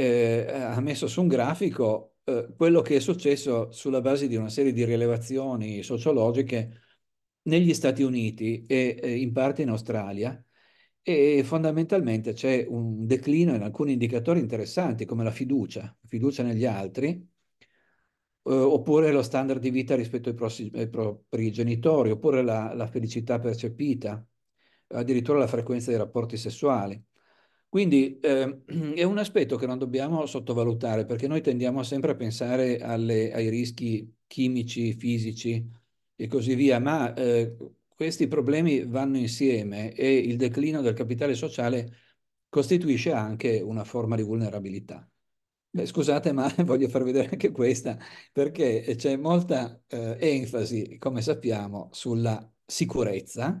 eh, ha messo su un grafico eh, quello che è successo sulla base di una serie di rilevazioni sociologiche negli Stati Uniti e eh, in parte in Australia e fondamentalmente c'è un declino in alcuni indicatori interessanti come la fiducia, fiducia negli altri, eh, oppure lo standard di vita rispetto ai, prossi, ai propri genitori, oppure la, la felicità percepita, addirittura la frequenza dei rapporti sessuali. Quindi eh, è un aspetto che non dobbiamo sottovalutare perché noi tendiamo sempre a pensare alle, ai rischi chimici, fisici e così via, ma eh, questi problemi vanno insieme e il declino del capitale sociale costituisce anche una forma di vulnerabilità. Beh, scusate, ma voglio far vedere anche questa, perché eh, c'è molta eh, enfasi, come sappiamo, sulla sicurezza.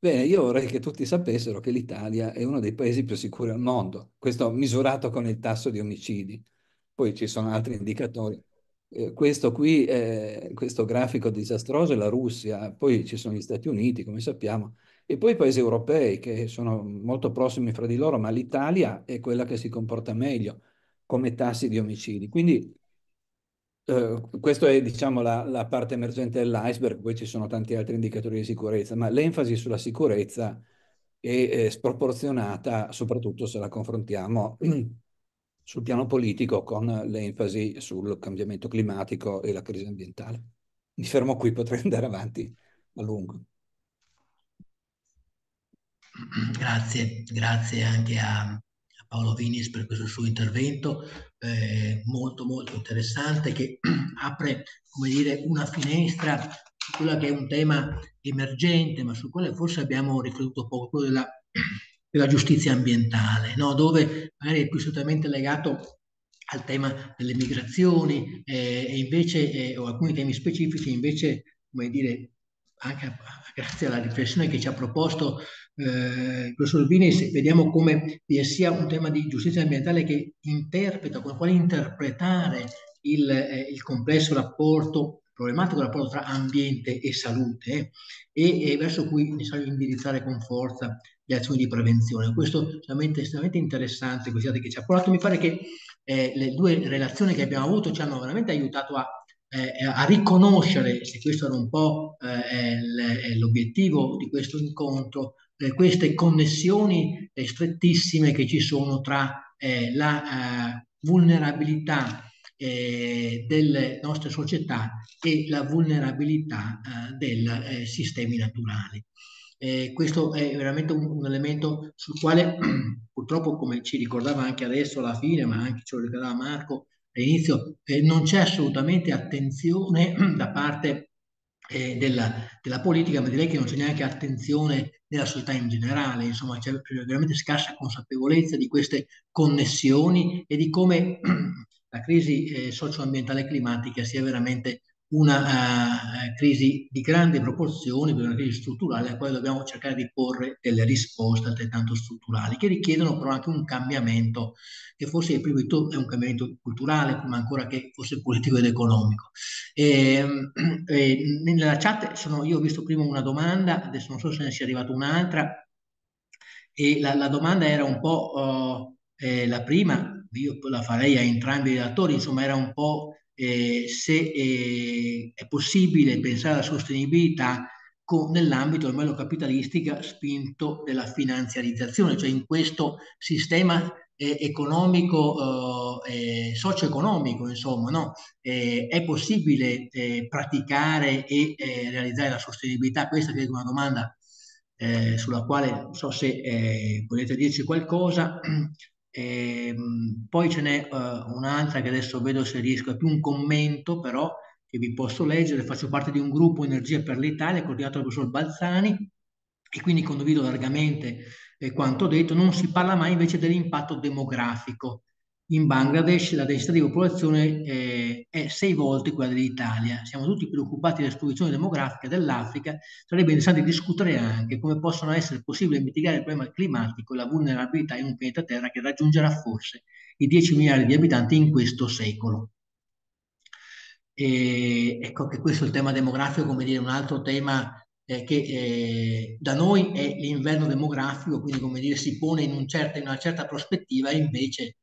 Bene, io vorrei che tutti sapessero che l'Italia è uno dei paesi più sicuri al mondo, questo misurato con il tasso di omicidi. Poi ci sono altri indicatori. Eh, questo qui, eh, questo grafico disastroso è la Russia, poi ci sono gli Stati Uniti, come sappiamo, e poi i paesi europei che sono molto prossimi fra di loro, ma l'Italia è quella che si comporta meglio come tassi di omicidi. Quindi eh, questa è diciamo, la, la, parte emergente dell'iceberg, poi ci sono tanti altri indicatori di sicurezza, ma l'enfasi sulla sicurezza è, è sproporzionata soprattutto se la confrontiamo sul piano politico con l'enfasi sul cambiamento climatico e la crisi ambientale. Mi fermo qui, potrei andare avanti a lungo. Grazie, grazie anche a, Paolo Vinis per questo suo intervento eh, molto molto interessante che apre come dire, una finestra su quello che è un tema emergente ma sul quale forse abbiamo riflettuto poco, quello della, della giustizia ambientale, no? dove magari è più strettamente legato al tema delle migrazioni eh, e invece, eh, o alcuni temi specifici invece, come dire, anche grazie alla riflessione che ci ha proposto eh, il professor Urbini, vediamo come vi sia un tema di giustizia ambientale che interpreta, con il quale interpretare il, eh, il complesso rapporto, problematico rapporto tra ambiente e salute eh, e, e, verso cui è necessario indirizzare con forza le azioni di prevenzione. Questo è estremamente, interessante, questi che ci ha portato. Mi pare che eh, le due relazioni che abbiamo avuto ci hanno veramente aiutato a eh, a riconoscere, se questo era un po' eh, l'obiettivo di questo incontro, eh, queste connessioni eh, strettissime che ci sono tra eh, la eh, vulnerabilità eh, delle nostre società e la vulnerabilità eh, dei sistemi naturali. questo è veramente un, un, elemento sul quale purtroppo, come ci ricordava anche adesso alla fine, ma anche ce lo ricordava Marco all'inizio, non c'è assolutamente attenzione da parte eh, della, della, politica, ma direi che non c'è neanche attenzione nella società in generale, insomma c'è veramente scarsa consapevolezza di queste connessioni e di come la crisi eh, socioambientale e climatica sia veramente una uh, crisi di grandi proporzioni, una crisi strutturale alla quale dobbiamo cercare di porre delle risposte altrettanto strutturali, che richiedono però anche un cambiamento, che forse prima di tutto è un cambiamento culturale, ma ancora che fosse politico ed economico. E, ehm, e nella chat sono, io ho visto prima una domanda, adesso non so se ne sia arrivata un'altra, e la, la, domanda era un po' uh, eh, la prima, io la farei a entrambi i relatori, insomma era un po' eh, se eh, è possibile pensare alla sostenibilità con, nell'ambito almeno capitalistica spinto della finanziarizzazione, cioè in questo sistema eh, economico, eh, eh, socio-economico, insomma, no? Eh, è possibile praticare e realizzare la sostenibilità? Questa è una domanda sulla quale non so se volete dirci qualcosa. E, ehm, poi ce n'è uh, un'altra che adesso vedo se riesco, è più un commento però che vi posso leggere, faccio parte di un gruppo Energia per l'Italia coordinato dal professor Balzani e quindi condivido largamente eh, quanto detto, non si parla mai invece dell'impatto demografico in Bangladesh la densità di popolazione eh, è sei volte quella dell'Italia. Siamo tutti preoccupati della esposizione demografica dell'Africa, sarebbe interessante discutere anche come possono essere possibili mitigare il problema climatico e la vulnerabilità in un pianeta Terra che raggiungerà forse i 10 miliardi di abitanti in questo secolo. E ecco che questo è il tema demografico, come dire, un altro tema eh, che eh, da noi è l'inverno demografico, quindi come dire si pone in, un certa, in una certa prospettiva, invece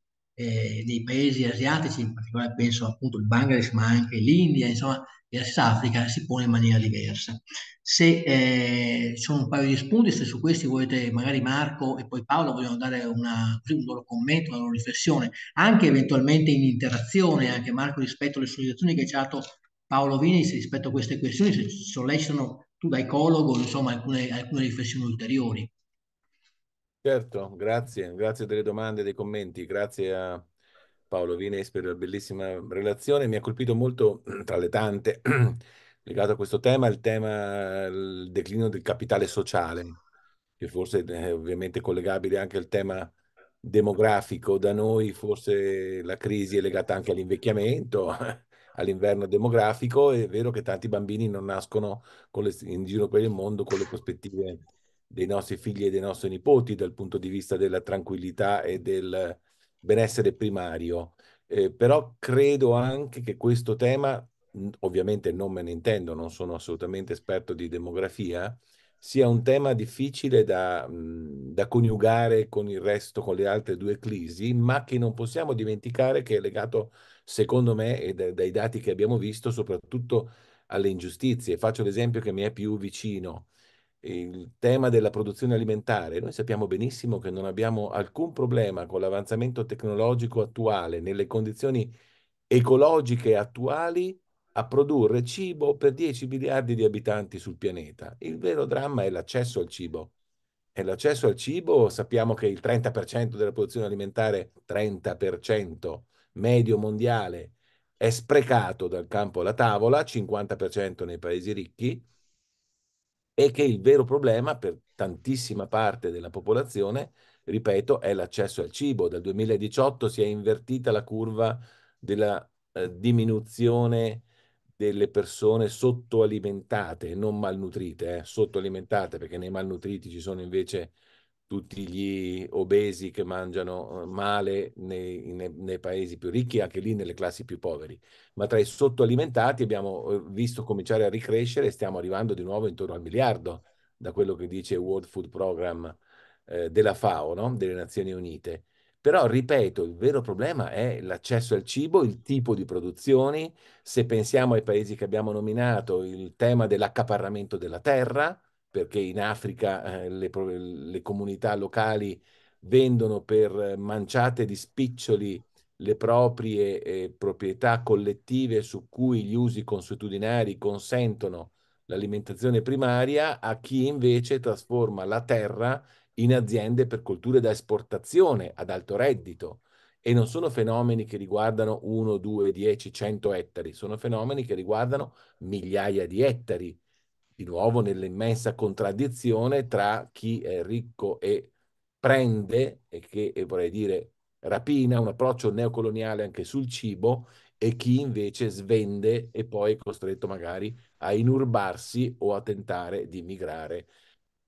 nei eh, paesi asiatici, in particolare penso appunto al Bangladesh, ma anche l'India, insomma, e la Sudafrica si pone in maniera diversa. Se eh, ci sono un paio di spunti, se su questi volete, magari Marco e poi Paolo vogliono dare una, un loro commento, una loro riflessione, anche eventualmente in interazione, anche Marco rispetto alle sollecitazioni che ci ha dato Paolo Vinis rispetto a queste questioni, se sollecitano tu da ecologo, insomma, alcune, alcune riflessioni ulteriori. Certo, grazie, grazie delle domande e dei commenti, grazie a Paolo Vines per la bellissima relazione. Mi ha colpito molto, tra le tante, legato a questo tema, il tema del declino del capitale sociale, che forse è ovviamente collegabile anche al tema demografico. Da noi forse la crisi è legata anche all'invecchiamento, all'inverno demografico. È vero che tanti bambini non nascono le, in giro per il mondo con le prospettive dei nostri figli e dei nostri nipoti dal punto di vista della tranquillità e del benessere primario. Eh, però credo anche che questo tema, ovviamente non me ne intendo, non sono assolutamente esperto di demografia, sia un tema difficile da, da coniugare con il resto, con le altre due crisi, ma che non possiamo dimenticare che è legato, secondo me, e da, dai dati che abbiamo visto, soprattutto alle ingiustizie. Faccio l'esempio che mi è più vicino il tema della produzione alimentare. Noi sappiamo benissimo che non abbiamo alcun problema con l'avanzamento tecnologico attuale, nelle condizioni ecologiche attuali, a produrre cibo per 10 miliardi di abitanti sul pianeta. Il vero dramma è l'accesso al cibo. E l'accesso al cibo sappiamo che il 30% della produzione alimentare, 30% medio mondiale, è sprecato dal campo alla tavola, 50% nei paesi ricchi, e che il vero problema per tantissima parte della popolazione, ripeto, è l'accesso al cibo. Dal 2018 si è invertita la curva della eh, diminuzione delle persone sottoalimentate, non malnutrite, eh, sottoalimentate perché nei malnutriti ci sono invece tutti gli obesi che mangiano eh, male nei, nei, nei, paesi più ricchi, anche lì nelle classi più poveri. Ma tra i sottoalimentati abbiamo eh, visto cominciare a ricrescere e stiamo arrivando di nuovo intorno al miliardo, da quello che dice World Food Program eh, della FAO, no? delle Nazioni Unite. Però, ripeto, il vero problema è l'accesso al cibo, il tipo di produzioni, se pensiamo ai paesi che abbiamo nominato, il tema dell'accaparramento della terra, perché in Africa eh, le, le, comunità locali vendono per manciate di spiccioli le proprie eh, proprietà collettive su cui gli usi consuetudinari consentono l'alimentazione primaria a chi invece trasforma la terra in aziende per colture da esportazione ad alto reddito e non sono fenomeni che riguardano 1, 2, 10, 100 ettari, sono fenomeni che riguardano migliaia di ettari di nuovo nell'immensa contraddizione tra chi è ricco e prende, e che e vorrei dire rapina, un approccio neocoloniale anche sul cibo, e chi invece svende e poi è costretto magari a inurbarsi o a tentare di migrare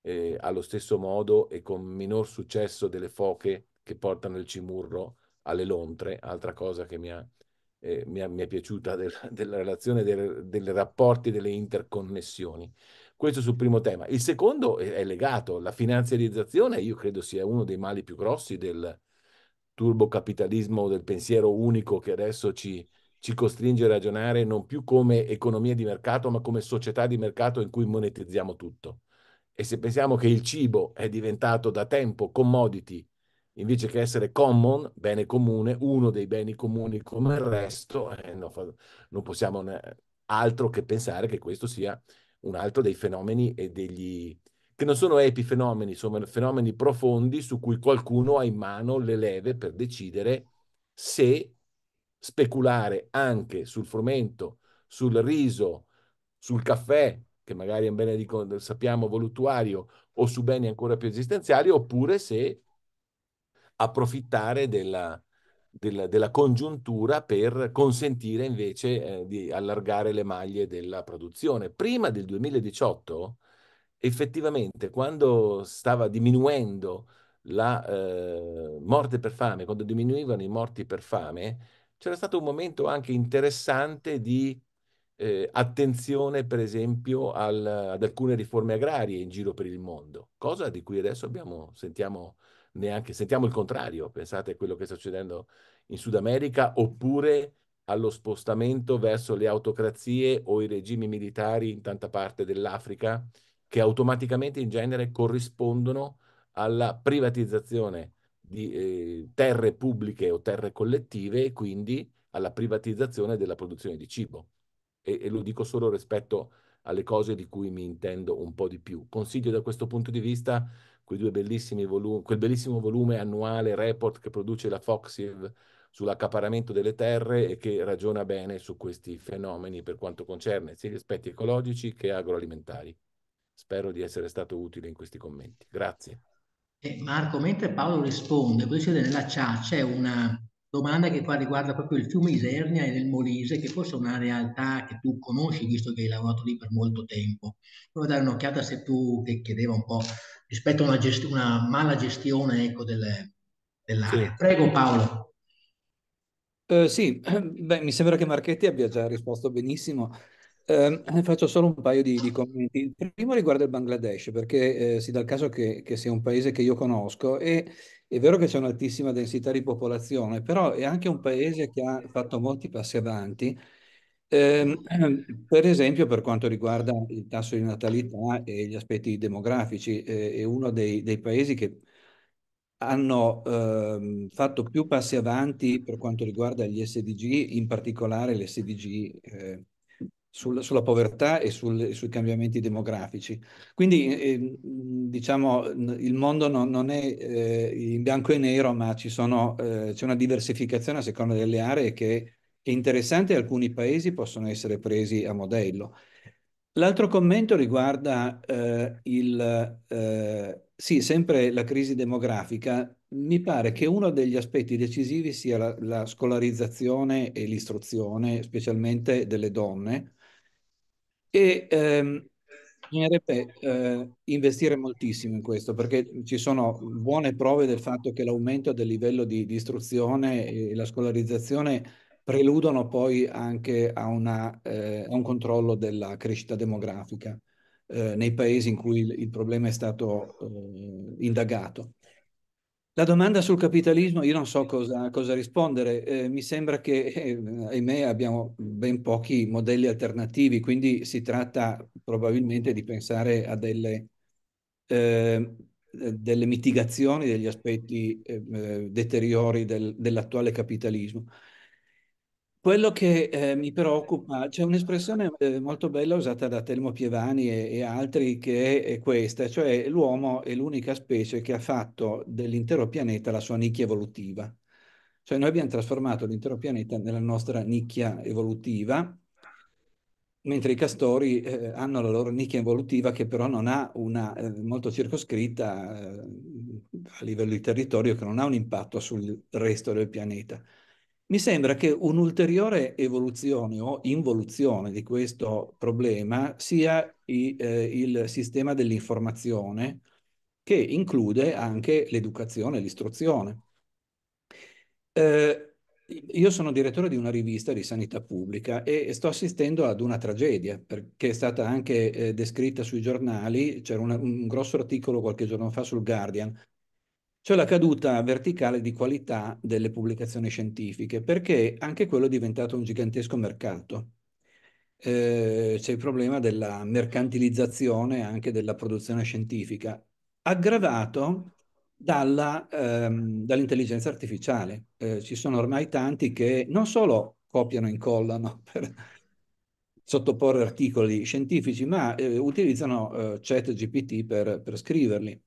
eh, allo stesso modo e con minor successo delle foche che portano il cimurro alle lontre, altra cosa che mi ha eh, mi, è, mi, è, piaciuta del, della relazione del, dei rapporti, delle interconnessioni. Questo sul primo tema. Il secondo è, è legato alla finanziarizzazione, io credo sia uno dei mali più grossi del turbocapitalismo, del pensiero unico che adesso ci, ci costringe a ragionare non più come economia di mercato, ma come società di mercato in cui monetizziamo tutto. E se pensiamo che il cibo è diventato da tempo commodity invece che essere common, bene comune, uno dei beni comuni come il resto, eh, no, non possiamo altro che pensare che questo sia un altro dei fenomeni e degli che non sono epifenomeni, sono fenomeni profondi su cui qualcuno ha in mano le leve per decidere se speculare anche sul frumento, sul riso, sul caffè, che magari è un bene di, sappiamo voluttuario, o su beni ancora più esistenziali, oppure se approfittare della, della, della congiuntura per consentire invece eh, di allargare le maglie della produzione. Prima del 2018, effettivamente, quando stava diminuendo la eh, morte per fame, quando diminuivano i morti per fame, c'era stato un momento anche interessante di eh, attenzione, per esempio, al, ad alcune riforme agrarie in giro per il mondo, cosa di cui adesso abbiamo, sentiamo neanche sentiamo il contrario, pensate a quello che sta succedendo in Sud America, oppure allo spostamento verso le autocrazie o i regimi militari in tanta parte dell'Africa, che automaticamente in genere corrispondono alla privatizzazione di eh, terre pubbliche o terre collettive e quindi alla privatizzazione della produzione di cibo. E, e lo mm. dico solo rispetto alle cose di cui mi intendo un po' di più. Consiglio da questo punto di vista quei due bellissimi volumi, quel bellissimo volume annuale, report che produce la Foxiv sull'accaparamento delle terre e che ragiona bene su questi fenomeni per quanto concerne sia gli aspetti ecologici che agroalimentari. Spero di essere stato utile in questi commenti. Grazie. Marco, mentre Paolo risponde, voi siete nella chat, c'è una domanda che qua riguarda proprio il fiume Isernia e il Molise, che forse è una realtà che tu conosci, visto che hai lavorato lì per molto tempo. Prova a dare un'occhiata se tu, che chiedeva un po' rispetto a una, gest- una mala gestione ecco, delle, dell'area. Sì. Prego Paolo. Eh, sì, Beh, mi sembra che Marchetti abbia già risposto benissimo. Eh, faccio solo un paio di, di commenti. Il primo riguarda il Bangladesh, perché eh, si dà il caso che, che, sia un paese che io conosco e è vero che c'è un'altissima densità di popolazione, però è anche un paese che ha fatto molti passi avanti eh, per esempio, per quanto riguarda il tasso di natalità e gli aspetti demografici, eh, è uno dei, dei, paesi che hanno eh, fatto più passi avanti per quanto riguarda gli SDG, in particolare l'SDG eh, sul, sulla povertà e sul, sui cambiamenti demografici. Quindi, ehm, diciamo, il mondo no, non è eh, in bianco e nero, ma eh, c'è una diversificazione a seconda delle aree che è interessante, alcuni paesi possono essere presi a modello. L'altro commento riguarda eh, il, eh, sì, sempre la crisi demografica. Mi pare che uno degli aspetti decisivi sia la, la scolarizzazione e l'istruzione, specialmente delle donne, e ehm, bisognerebbe eh, investire moltissimo in questo perché ci sono buone prove del fatto che l'aumento del livello di, di istruzione e la scolarizzazione preludono poi anche a, una, eh, a un controllo della crescita demografica eh, nei paesi in cui il, il problema è stato eh, indagato. La domanda sul capitalismo, io non so cosa, cosa rispondere, eh, mi sembra che, eh, ahimè, abbiamo ben pochi modelli alternativi, quindi si tratta probabilmente di pensare a delle, eh, delle mitigazioni degli aspetti eh, eh, deteriori del, dell'attuale capitalismo. Quello che eh, mi preoccupa, c'è un'espressione eh, molto bella usata da Telmo Pievani e, e altri che è questa, cioè l'uomo è l'unica specie che ha fatto dell'intero pianeta la sua nicchia evolutiva. Cioè noi abbiamo trasformato l'intero pianeta nella nostra nicchia evolutiva, mentre i castori eh, hanno la loro nicchia evolutiva che però non ha una, eh, molto circoscritta eh, a livello di territorio, che non ha un impatto sul resto del pianeta. Mi sembra che un'ulteriore evoluzione o involuzione di questo problema sia i, eh, il sistema dell'informazione che include anche l'educazione e l'istruzione. Eh, io sono direttore di una rivista di sanità pubblica e sto assistendo ad una tragedia che è stata anche eh, descritta sui giornali, c'era un grosso articolo qualche giorno fa sul Guardian cioè la caduta verticale di qualità delle pubblicazioni scientifiche, perché anche quello è diventato un gigantesco mercato. Eh, c'è il problema della mercantilizzazione anche della produzione scientifica, aggravato dalla, ehm, dall'intelligenza artificiale. Eh, ci sono ormai tanti che non solo copiano e incollano per sottoporre articoli scientifici, ma eh, utilizzano eh, chat GPT per, per scriverli.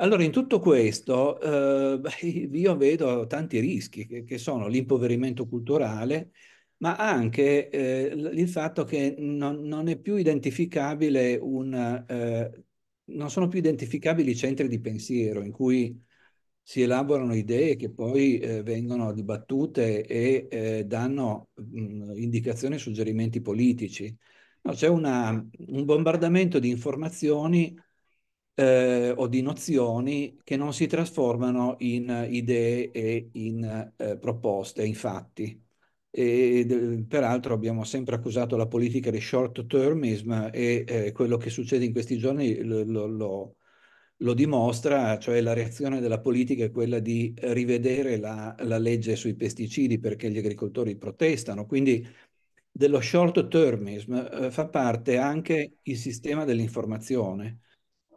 Allora, in tutto questo eh, io vedo tanti rischi, che, che sono l'impoverimento culturale, ma anche eh, il fatto che non, non, è più identificabile un... Eh, non sono più identificabili i centri di pensiero in cui si elaborano idee che poi eh, vengono dibattute e eh, danno mh, indicazioni e suggerimenti politici. No, c'è un bombardamento di informazioni eh, o di nozioni che non si trasformano in idee e in eh, proposte, in fatti. E, eh, peraltro abbiamo sempre accusato la politica di short termism e eh, quello che succede in questi giorni lo, lo, lo, dimostra, cioè la reazione della politica è quella di rivedere la, la legge sui pesticidi perché gli agricoltori protestano. Quindi dello short termism eh, fa parte anche il sistema dell'informazione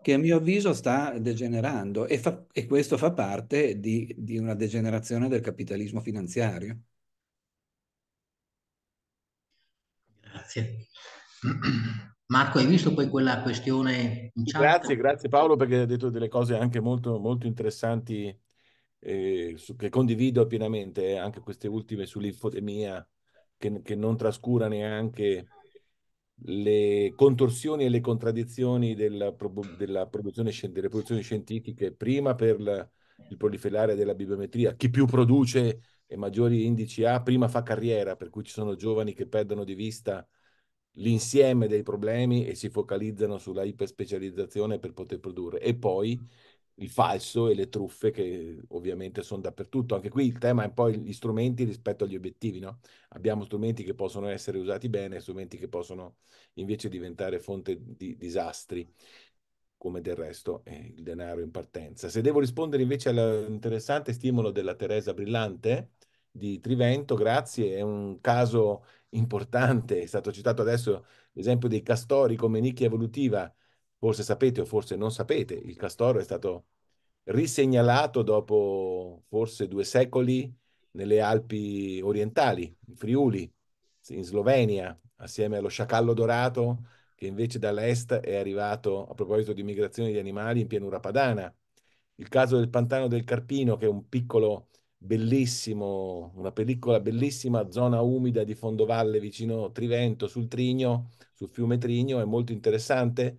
che a mio avviso sta degenerando e, fa, e questo fa parte di, di una degenerazione del capitalismo finanziario. Grazie. Marco, hai visto poi quella questione in chat? Grazie, grazie Paolo perché hai detto delle cose anche molto, molto interessanti eh, su, che condivido pienamente, eh, anche queste ultime sull'infotemia che, che non trascura neanche le contorsioni e le contraddizioni della, della produzione, delle produzioni scientifiche, prima per la, il proliferare della bibliometria, chi più produce e maggiori indici ha, prima fa carriera, per cui ci sono giovani che perdono di vista l'insieme dei problemi e si focalizzano sulla iperspecializzazione per poter produrre. E poi il falso e le truffe che ovviamente sono dappertutto. Anche qui il tema è poi gli strumenti rispetto agli obiettivi, no? Abbiamo strumenti che possono essere usati bene, strumenti che possono invece diventare fonte di disastri, come del resto è il denaro in partenza. Se devo rispondere invece all'interessante stimolo della Teresa Brillante di Trivento, grazie, è un caso importante, è stato citato adesso l'esempio dei castori come nicchia evolutiva forse sapete o forse non sapete, il castoro è stato risegnalato dopo forse due secoli nelle Alpi orientali, in Friuli, in Slovenia, assieme allo sciacallo dorato che invece dall'est è arrivato a proposito di migrazione di animali in pianura padana. Il caso del pantano del Carpino, che è un piccolo, bellissimo, una pellicola bellissima zona umida di fondovalle vicino Trivento, sul Trigno, sul fiume Trigno, è molto interessante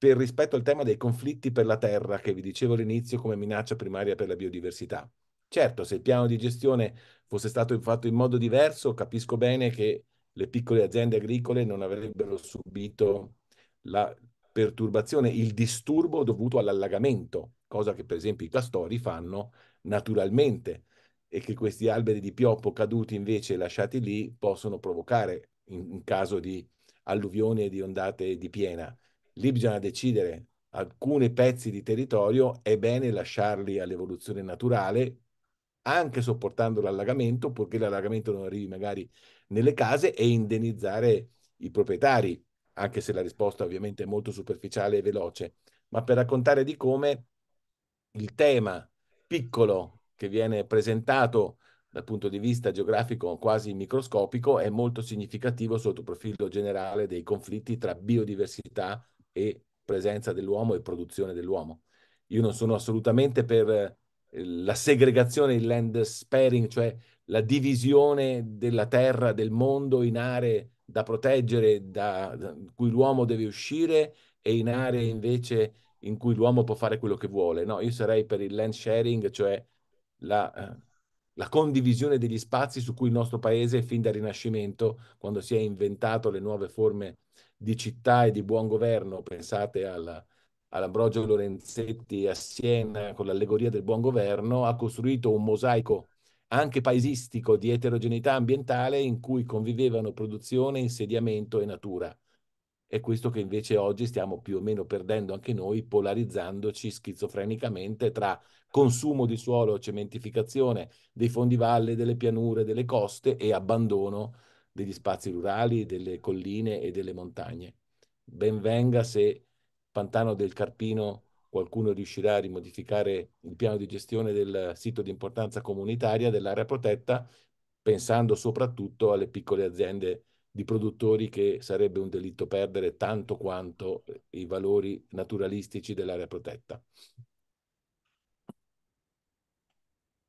per rispetto al tema dei conflitti per la terra che vi dicevo all'inizio come minaccia primaria per la biodiversità. Certo, se il piano di gestione fosse stato fatto in modo diverso, capisco bene che le piccole aziende agricole non avrebbero subito la perturbazione, il disturbo dovuto all'allagamento, cosa che per esempio i castori fanno naturalmente e che questi alberi di pioppo caduti invece lasciati lì possono provocare in, in caso di alluvioni e di ondate di piena lì bisogna decidere alcuni pezzi di territorio è bene lasciarli all'evoluzione naturale anche sopportando l'allagamento purché l'allagamento non arrivi magari nelle case e indennizzare i proprietari anche se la risposta ovviamente è molto superficiale e veloce ma per raccontare di come il tema piccolo che viene presentato dal punto di vista geografico quasi microscopico è molto significativo sotto il profilo generale dei conflitti tra biodiversità e e presenza dell'uomo e produzione dell'uomo. Io non sono assolutamente per eh, la segregazione, il land sparing, cioè la divisione della terra, del mondo in aree da proteggere, da, da cui l'uomo deve uscire e in aree invece in cui l'uomo può fare quello che vuole. No, io sarei per il land sharing, cioè la, eh, la condivisione degli spazi su cui il nostro paese, fin dal Rinascimento, quando si è inventato le nuove forme di città e di buon governo, pensate alla, all'Ambrogio Lorenzetti a Siena con l'allegoria del buon governo, ha costruito un mosaico anche paesistico di eterogeneità ambientale in cui convivevano produzione, insediamento e natura. È questo che invece oggi stiamo più o meno perdendo anche noi, polarizzandoci schizofrenicamente tra consumo di suolo, cementificazione dei fondi valle, delle pianure, delle coste e abbandono degli spazi rurali, delle colline e delle montagne. Ben venga se Pantano del Carpino qualcuno riuscirà a rimodificare il piano di gestione del sito di importanza comunitaria dell'area protetta, pensando soprattutto alle piccole aziende di produttori che sarebbe un delitto perdere tanto quanto i valori naturalistici dell'area protetta.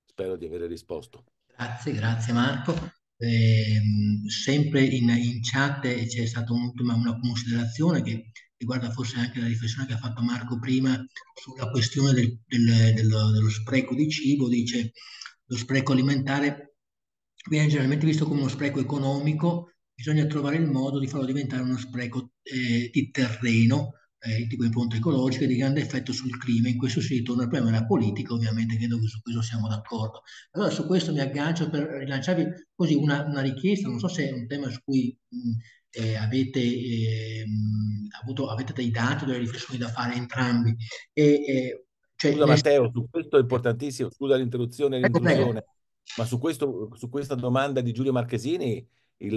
Spero di aver risposto. Grazie, grazie Marco. Ehm, sempre in, in, chat eh, c'è stata un'ultima una considerazione che riguarda forse anche la riflessione che ha fatto Marco prima sulla questione del, del, dello, dello, spreco di cibo, dice lo spreco alimentare viene generalmente visto come uno spreco economico, bisogna trovare il modo di farlo diventare uno spreco eh, di terreno eh, di quel ponte ecologico di grande effetto sul clima. In questo si ritorna al problema della politica, ovviamente credo che su questo siamo d'accordo. Allora su questo mi aggancio per rilanciarvi così una, una richiesta, non so se è un tema su cui mh, eh, avete, eh, avuto, avete dei dati, delle riflessioni da fare entrambi. E, cioè, Scusa Matteo, su questo è importantissimo, scusa l'interruzione, ecco, l'interruzione ma su, questo, su questa domanda di Giulio Marchesini, il,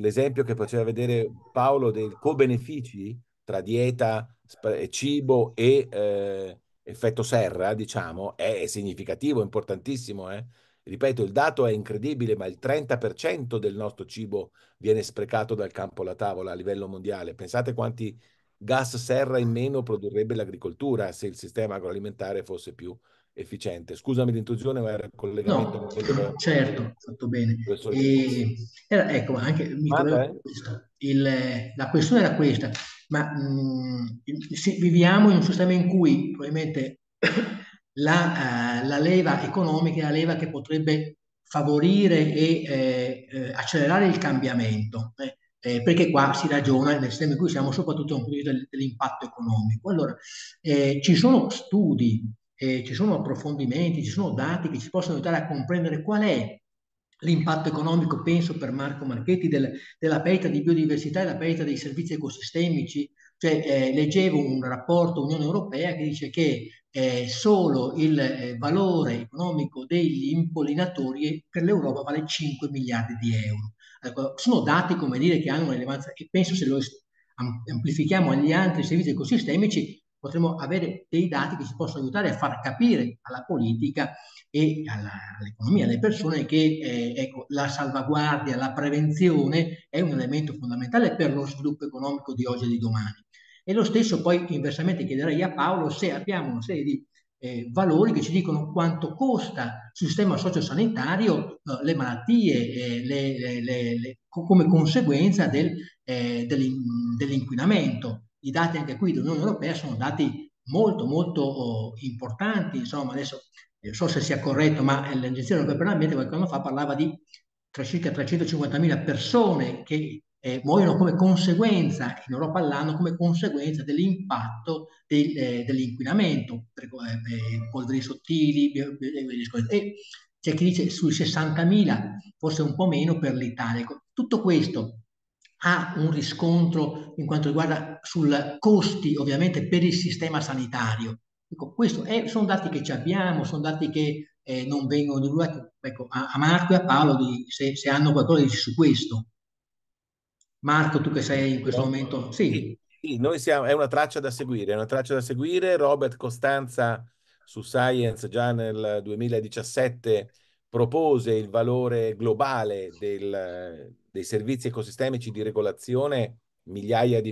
l'esempio che faceva vedere Paolo dei co-benefici tra dieta, eh, cibo e eh, effetto serra, diciamo, è significativo, importantissimo. Eh? Ripeto, il dato è incredibile, ma il 30% del nostro cibo viene sprecato dal campo alla tavola a livello mondiale. Pensate quanti gas serra in meno produrrebbe l'agricoltura se il sistema agroalimentare fosse più efficiente. Scusami l'intrusione, ma era il collegamento. No, quello... certo, fatto bene. E, era, ecco, anche, Vabbè. il, la questione era questa ma mh, mm, viviamo in un sistema in cui probabilmente la, uh, la, leva economica è la leva che potrebbe favorire e eh, eh, accelerare il cambiamento, eh, eh perché qua si ragiona nel sistema in cui siamo soprattutto dal punto di vista dell'impatto economico. Allora, eh, ci sono studi, ci sono approfondimenti, ci sono dati che ci possono aiutare a comprendere qual è l'impatto economico, penso per Marco Marchetti, del, della perdita di biodiversità e la perdita dei servizi ecosistemici. Cioè, eh, leggevo un rapporto Unione Europea che dice che eh, solo il eh, valore economico degli impollinatori per l'Europa vale 5 miliardi di euro. Ecco, sono dati, come dire, che hanno un'elevanza e penso se lo amplifichiamo agli altri servizi ecosistemici potremo avere dei dati che ci possono aiutare a far capire alla politica e all'economia, alle persone che eh, ecco, la salvaguardia, la prevenzione è un elemento fondamentale per lo sviluppo economico di oggi e di domani. E lo stesso poi inversamente chiederei a Paolo se abbiamo una serie di eh, valori che ci dicono quanto costa il sistema sociosanitario eh, le malattie, eh, le, le, le, come conseguenza del, eh, dell'inquinamento i dati anche qui dell'Unione Europea sono dati molto molto oh, importanti, insomma adesso non eh, so se sia corretto, ma eh, l'Agenzia Europea per l'Ambiente qualche anno fa parlava di tra circa 350.000 persone che eh, muoiono come conseguenza in Europa all'anno, come conseguenza dell'impatto del, eh, dell'inquinamento, per, eh, polveri sottili, e c'è chi dice sui 60.000, forse un po' meno per l'Italia. Ecco, tutto questo ha un riscontro in quanto riguarda sui costi ovviamente per il sistema sanitario. Ecco, questo è, sono dati che ci abbiamo, sono dati che eh, non vengono divulgati. Ecco, a, a, Marco e a Paolo di, se, se, hanno qualcosa di su questo. Marco, tu che sei in questo momento... Sì. sì, noi siamo, è una traccia da seguire, è una traccia da seguire. Robert Costanza su Science già nel 2017 propose il valore globale del, dei servizi ecosistemici di regolazione migliaia di,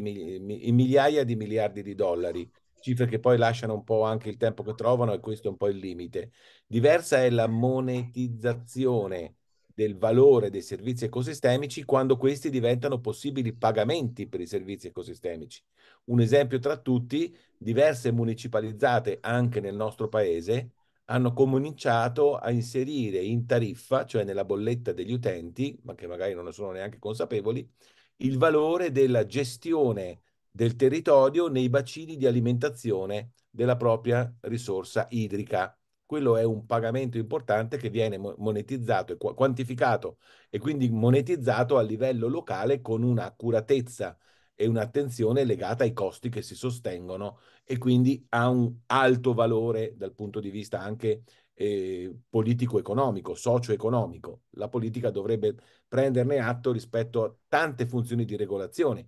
in migliaia di miliardi di dollari, cifre che poi lasciano un po' anche il tempo che trovano e questo è un po' il limite. Diversa è la monetizzazione del valore dei servizi ecosistemici quando questi diventano possibili pagamenti per i servizi ecosistemici. Un esempio tra tutti, diverse municipalizzate anche nel nostro paese hanno cominciato a inserire in tariffa, cioè nella bolletta degli utenti, ma che magari non ne sono neanche consapevoli, il valore della gestione del territorio nei bacini di alimentazione della propria risorsa idrica. Quello è un pagamento importante che viene monetizzato e quantificato e quindi monetizzato a livello locale con un'accuratezza e un'attenzione legata ai costi che si sostengono e quindi ha un alto valore dal punto di vista anche eh, politico-economico, socio-economico. La politica dovrebbe prenderne atto rispetto a tante funzioni di regolazione.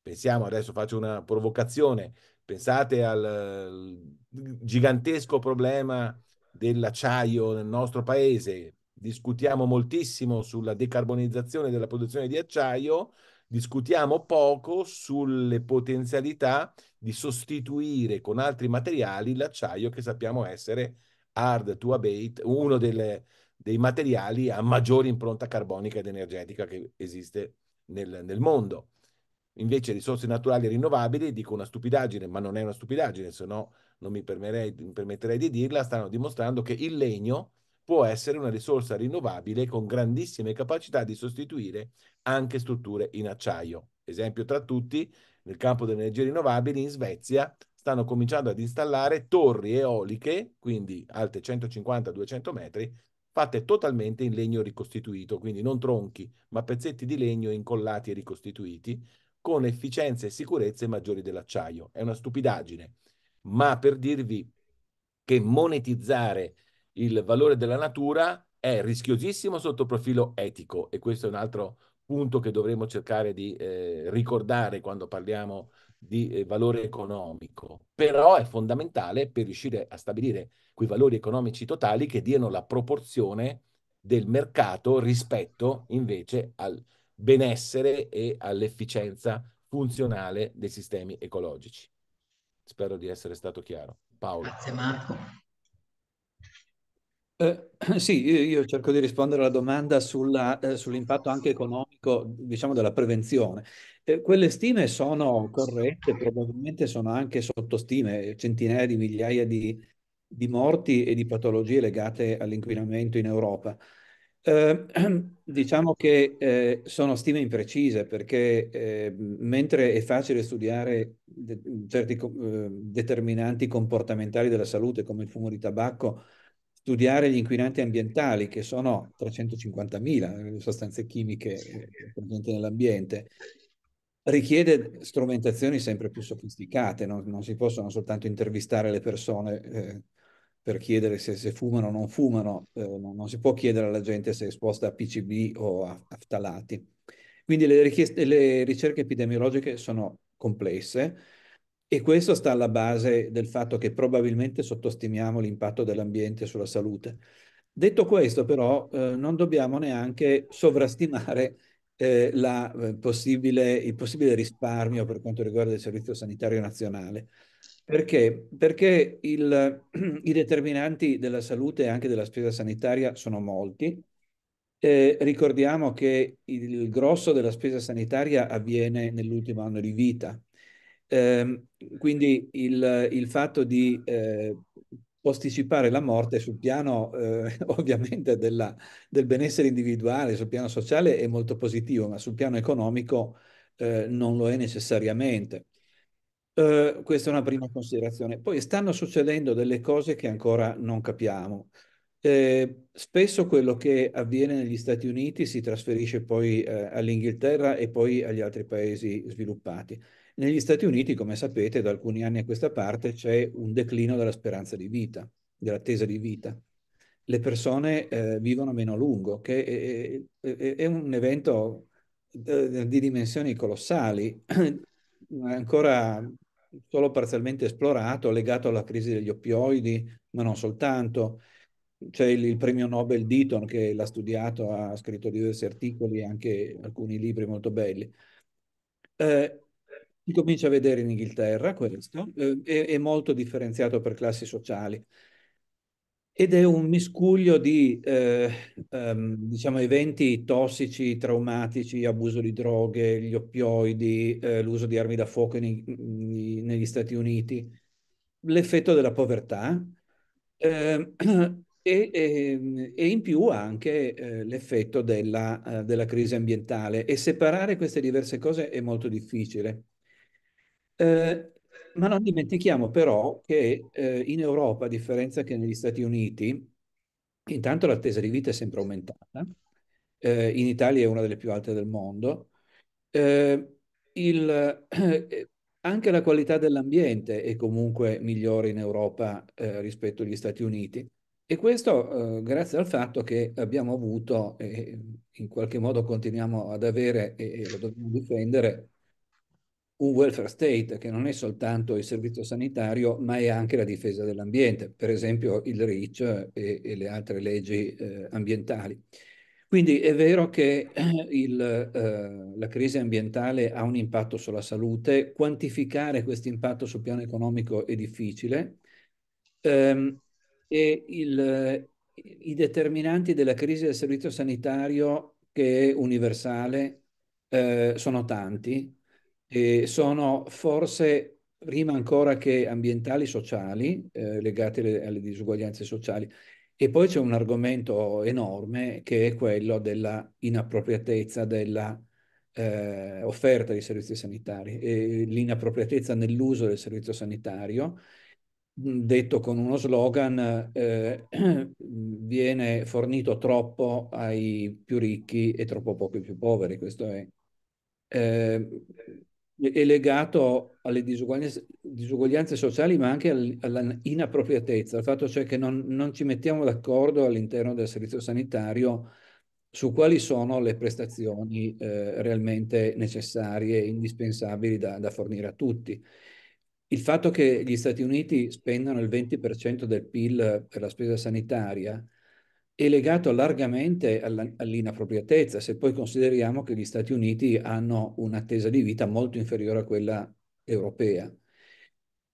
Pensiamo, adesso faccio una provocazione, pensate al, al mm, gigantesco problema dell'acciaio nel nostro paese, discutiamo moltissimo sulla decarbonizzazione della produzione di acciaio, discutiamo poco sulle potenzialità di sostituire con altri materiali l'acciaio che sappiamo essere hard to abate, uno delle, dei materiali a maggiore impronta carbonica ed energetica che esiste nel, nel mondo. Invece risorse naturali rinnovabili, dico una stupidaggine, ma non è una stupidaggine, se no non mi permetterei, mi permetterei di dirla, stanno dimostrando che il legno, può essere una risorsa rinnovabile con grandissime capacità di sostituire anche strutture in acciaio. Esempio tra tutti, nel campo delle energie rinnovabili in Svezia stanno cominciando ad installare torri eoliche, quindi alte 150-200 metri, fatte totalmente in legno ricostituito, quindi non tronchi, ma pezzetti di legno incollati e ricostituiti, con efficienze e sicurezze maggiori dell'acciaio. È una stupidaggine, ma per dirvi che monetizzare il valore della natura è rischiosissimo sotto profilo etico e questo è un altro punto che dovremmo cercare di eh, ricordare quando parliamo di eh, valore economico, però è fondamentale per riuscire a stabilire quei valori economici totali che diano la proporzione del mercato rispetto invece al benessere e all'efficienza funzionale dei sistemi ecologici. Spero di essere stato chiaro. Paolo. Grazie Marco. Eh, sì, io cerco di rispondere alla domanda sulla, eh, sull'impatto anche economico, diciamo, della prevenzione. Eh, quelle stime sono corrette, probabilmente sono anche sottostime, centinaia di migliaia di, di morti e di patologie legate all'inquinamento in Europa. Eh, diciamo che eh, sono stime imprecise perché eh, mentre è facile studiare de- certi co- eh, determinanti comportamentali della salute come il fumo di tabacco, studiare gli inquinanti ambientali, che sono 350.000 eh, sostanze chimiche eh, presenti nell'ambiente, richiede strumentazioni sempre più sofisticate, non, non si possono soltanto intervistare le persone eh, per chiedere se, se, fumano o non fumano, eh, non, non, si può chiedere alla gente se è esposta a PCB o a, a ftalati. Quindi le, le ricerche epidemiologiche sono complesse, e questo sta alla base del fatto che probabilmente sottostimiamo l'impatto dell'ambiente sulla salute. Detto questo, però, eh, non dobbiamo neanche sovrastimare eh, la, eh, possibile, il possibile risparmio per quanto riguarda il Servizio Sanitario Nazionale. Perché? Perché il, i determinanti della salute e anche della spesa sanitaria sono molti. ricordiamo che il grosso della spesa sanitaria avviene nell'ultimo anno di vita, Ehm, quindi il, il, fatto di eh, posticipare la morte sul piano eh, ovviamente della, del benessere individuale, sul piano sociale è molto positivo, ma sul piano economico eh, non lo è necessariamente. Eh, questa è una prima considerazione. Poi stanno succedendo delle cose che ancora non capiamo. Eh, spesso quello che avviene negli Stati Uniti si trasferisce poi eh, all'Inghilterra e poi agli altri paesi sviluppati. Negli Stati Uniti, come sapete, da alcuni anni a questa parte c'è un declino della speranza di vita, dell'attesa di vita. Le persone eh, vivono meno a lungo, che è, è, è un evento eh, di dimensioni colossali, ancora solo parzialmente esplorato, legato alla crisi degli oppioidi, ma non soltanto. C'è il, il, premio Nobel Deaton che l'ha studiato, ha scritto diversi articoli e anche alcuni libri molto belli. Eh, si comincia a vedere in Inghilterra questo, eh, è, è, molto differenziato per classi sociali ed è un miscuglio di eh, ehm, diciamo, eventi tossici, traumatici, abuso di droghe, gli oppioidi, eh, l'uso di armi da fuoco in, in, negli Stati Uniti, l'effetto della povertà ehm, e, e, ehm, e, in più anche eh, l'effetto della, eh, della crisi ambientale. E separare queste diverse cose è molto difficile. Eh, ma non dimentichiamo però che eh, in Europa, a differenza che negli Stati Uniti, intanto l'attesa di vita è sempre aumentata, eh, in Italia è una delle più alte del mondo, eh, il, eh, anche la qualità dell'ambiente è comunque migliore in Europa rispetto agli Stati Uniti. E questo eh, grazie al fatto che abbiamo avuto e eh, in qualche modo continuiamo ad avere e, eh, lo dobbiamo difendere un welfare state che non è soltanto il servizio sanitario, ma è anche la difesa dell'ambiente, per esempio il REACH e, e le altre leggi eh, ambientali. Quindi è vero che eh, il, eh, la crisi ambientale ha un impatto sulla salute, quantificare questo impatto sul piano economico è difficile ehm, e il, i determinanti della crisi del servizio sanitario, che è universale, eh, sono tanti eh, sono forse, prima ancora che ambientali, sociali, eh, legate le, alle disuguaglianze sociali. E poi c'è un argomento enorme che è quello della inappropriatezza della eh, offerta di servizi sanitari e l'inappropriatezza nell'uso del servizio sanitario mm, detto con uno slogan, eh, viene fornito troppo ai più ricchi e troppo poco ai più poveri. Questo è. Eh, è legato alle disuguaglianze, disuguaglianze sociali, ma anche all'inappropriatezza, alla al fatto cioè che non, non ci mettiamo d'accordo all'interno del servizio sanitario su quali sono le prestazioni eh, realmente necessarie e indispensabili da, da, fornire a tutti. Il fatto che gli Stati Uniti spendano il 20% del PIL per la spesa sanitaria è legato largamente all'inappropriatezza, se poi consideriamo che gli Stati Uniti hanno un'attesa di vita molto inferiore a quella europea.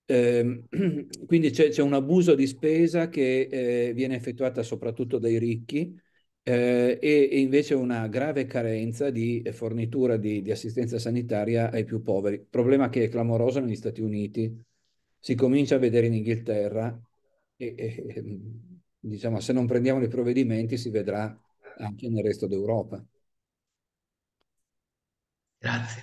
Eh, quindi c'è, un abuso di spesa che eh, viene effettuata soprattutto dai ricchi eh, e, e, invece una grave carenza di fornitura di, di, assistenza sanitaria ai più poveri, problema che è clamoroso negli Stati Uniti, si comincia a vedere in Inghilterra e, e diciamo, se non prendiamo dei provvedimenti si vedrà anche nel resto d'Europa. Grazie,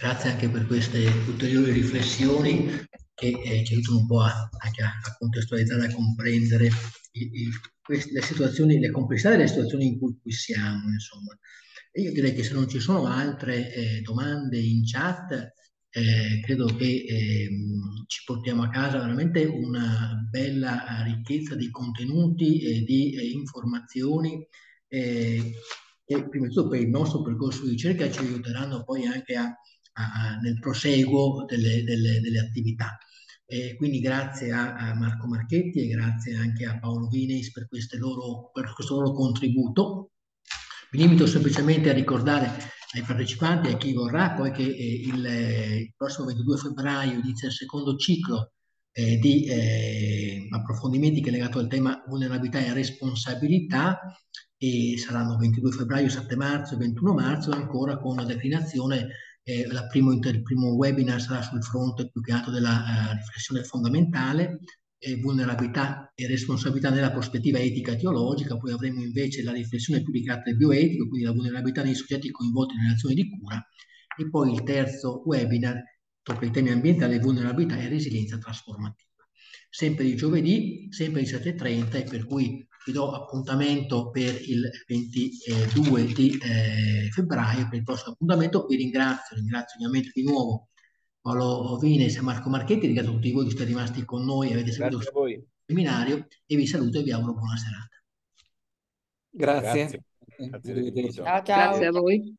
grazie anche per queste ulteriori riflessioni che eh, ci aiutano un po' a, anche a, contestualizzare, a comprendere il, il, queste, le situazioni, le complessità delle situazioni in cui, cui siamo, insomma. E io direi che se non ci sono altre eh, domande in chat, eh, credo che ehm, ci portiamo a casa veramente una bella ricchezza di contenuti e di eh, informazioni eh, che prima di tutto per il nostro percorso di ricerca ci aiuteranno poi anche a, a, nel proseguo delle, delle, delle attività. Eh, quindi grazie a, a, Marco Marchetti e grazie anche a Paolo Vineis per, loro, per questo loro contributo. Mi limito semplicemente a ricordare ai partecipanti a chi vorrà poi che eh, il, eh, il, prossimo 22 febbraio inizia il secondo ciclo eh, di eh, approfondimenti che è legato al tema vulnerabilità e responsabilità e saranno 22 febbraio, 7 marzo e 21 marzo ancora con la declinazione eh, primo, il primo webinar sarà sul fronte più che altro della uh, riflessione fondamentale eh, vulnerabilità e responsabilità nella prospettiva etica teologica, poi avremo invece la riflessione più di carattere bioetico, quindi la vulnerabilità dei soggetti coinvolti nelle azioni di cura, e poi il terzo webinar tocca i temi ambientali, vulnerabilità e resilienza trasformativa. Sempre di giovedì, sempre alle 7.30, per cui vi do appuntamento per il 22 di eh, febbraio, per il prossimo appuntamento, vi ringrazio, ringrazio ovviamente di nuovo Paolo Vines e Marco Marchetti, grazie a tutti voi che siete rimasti con noi, avete seguito il seminario e vi saluto e vi auguro buona serata. Grazie. Grazie, grazie. grazie a voi.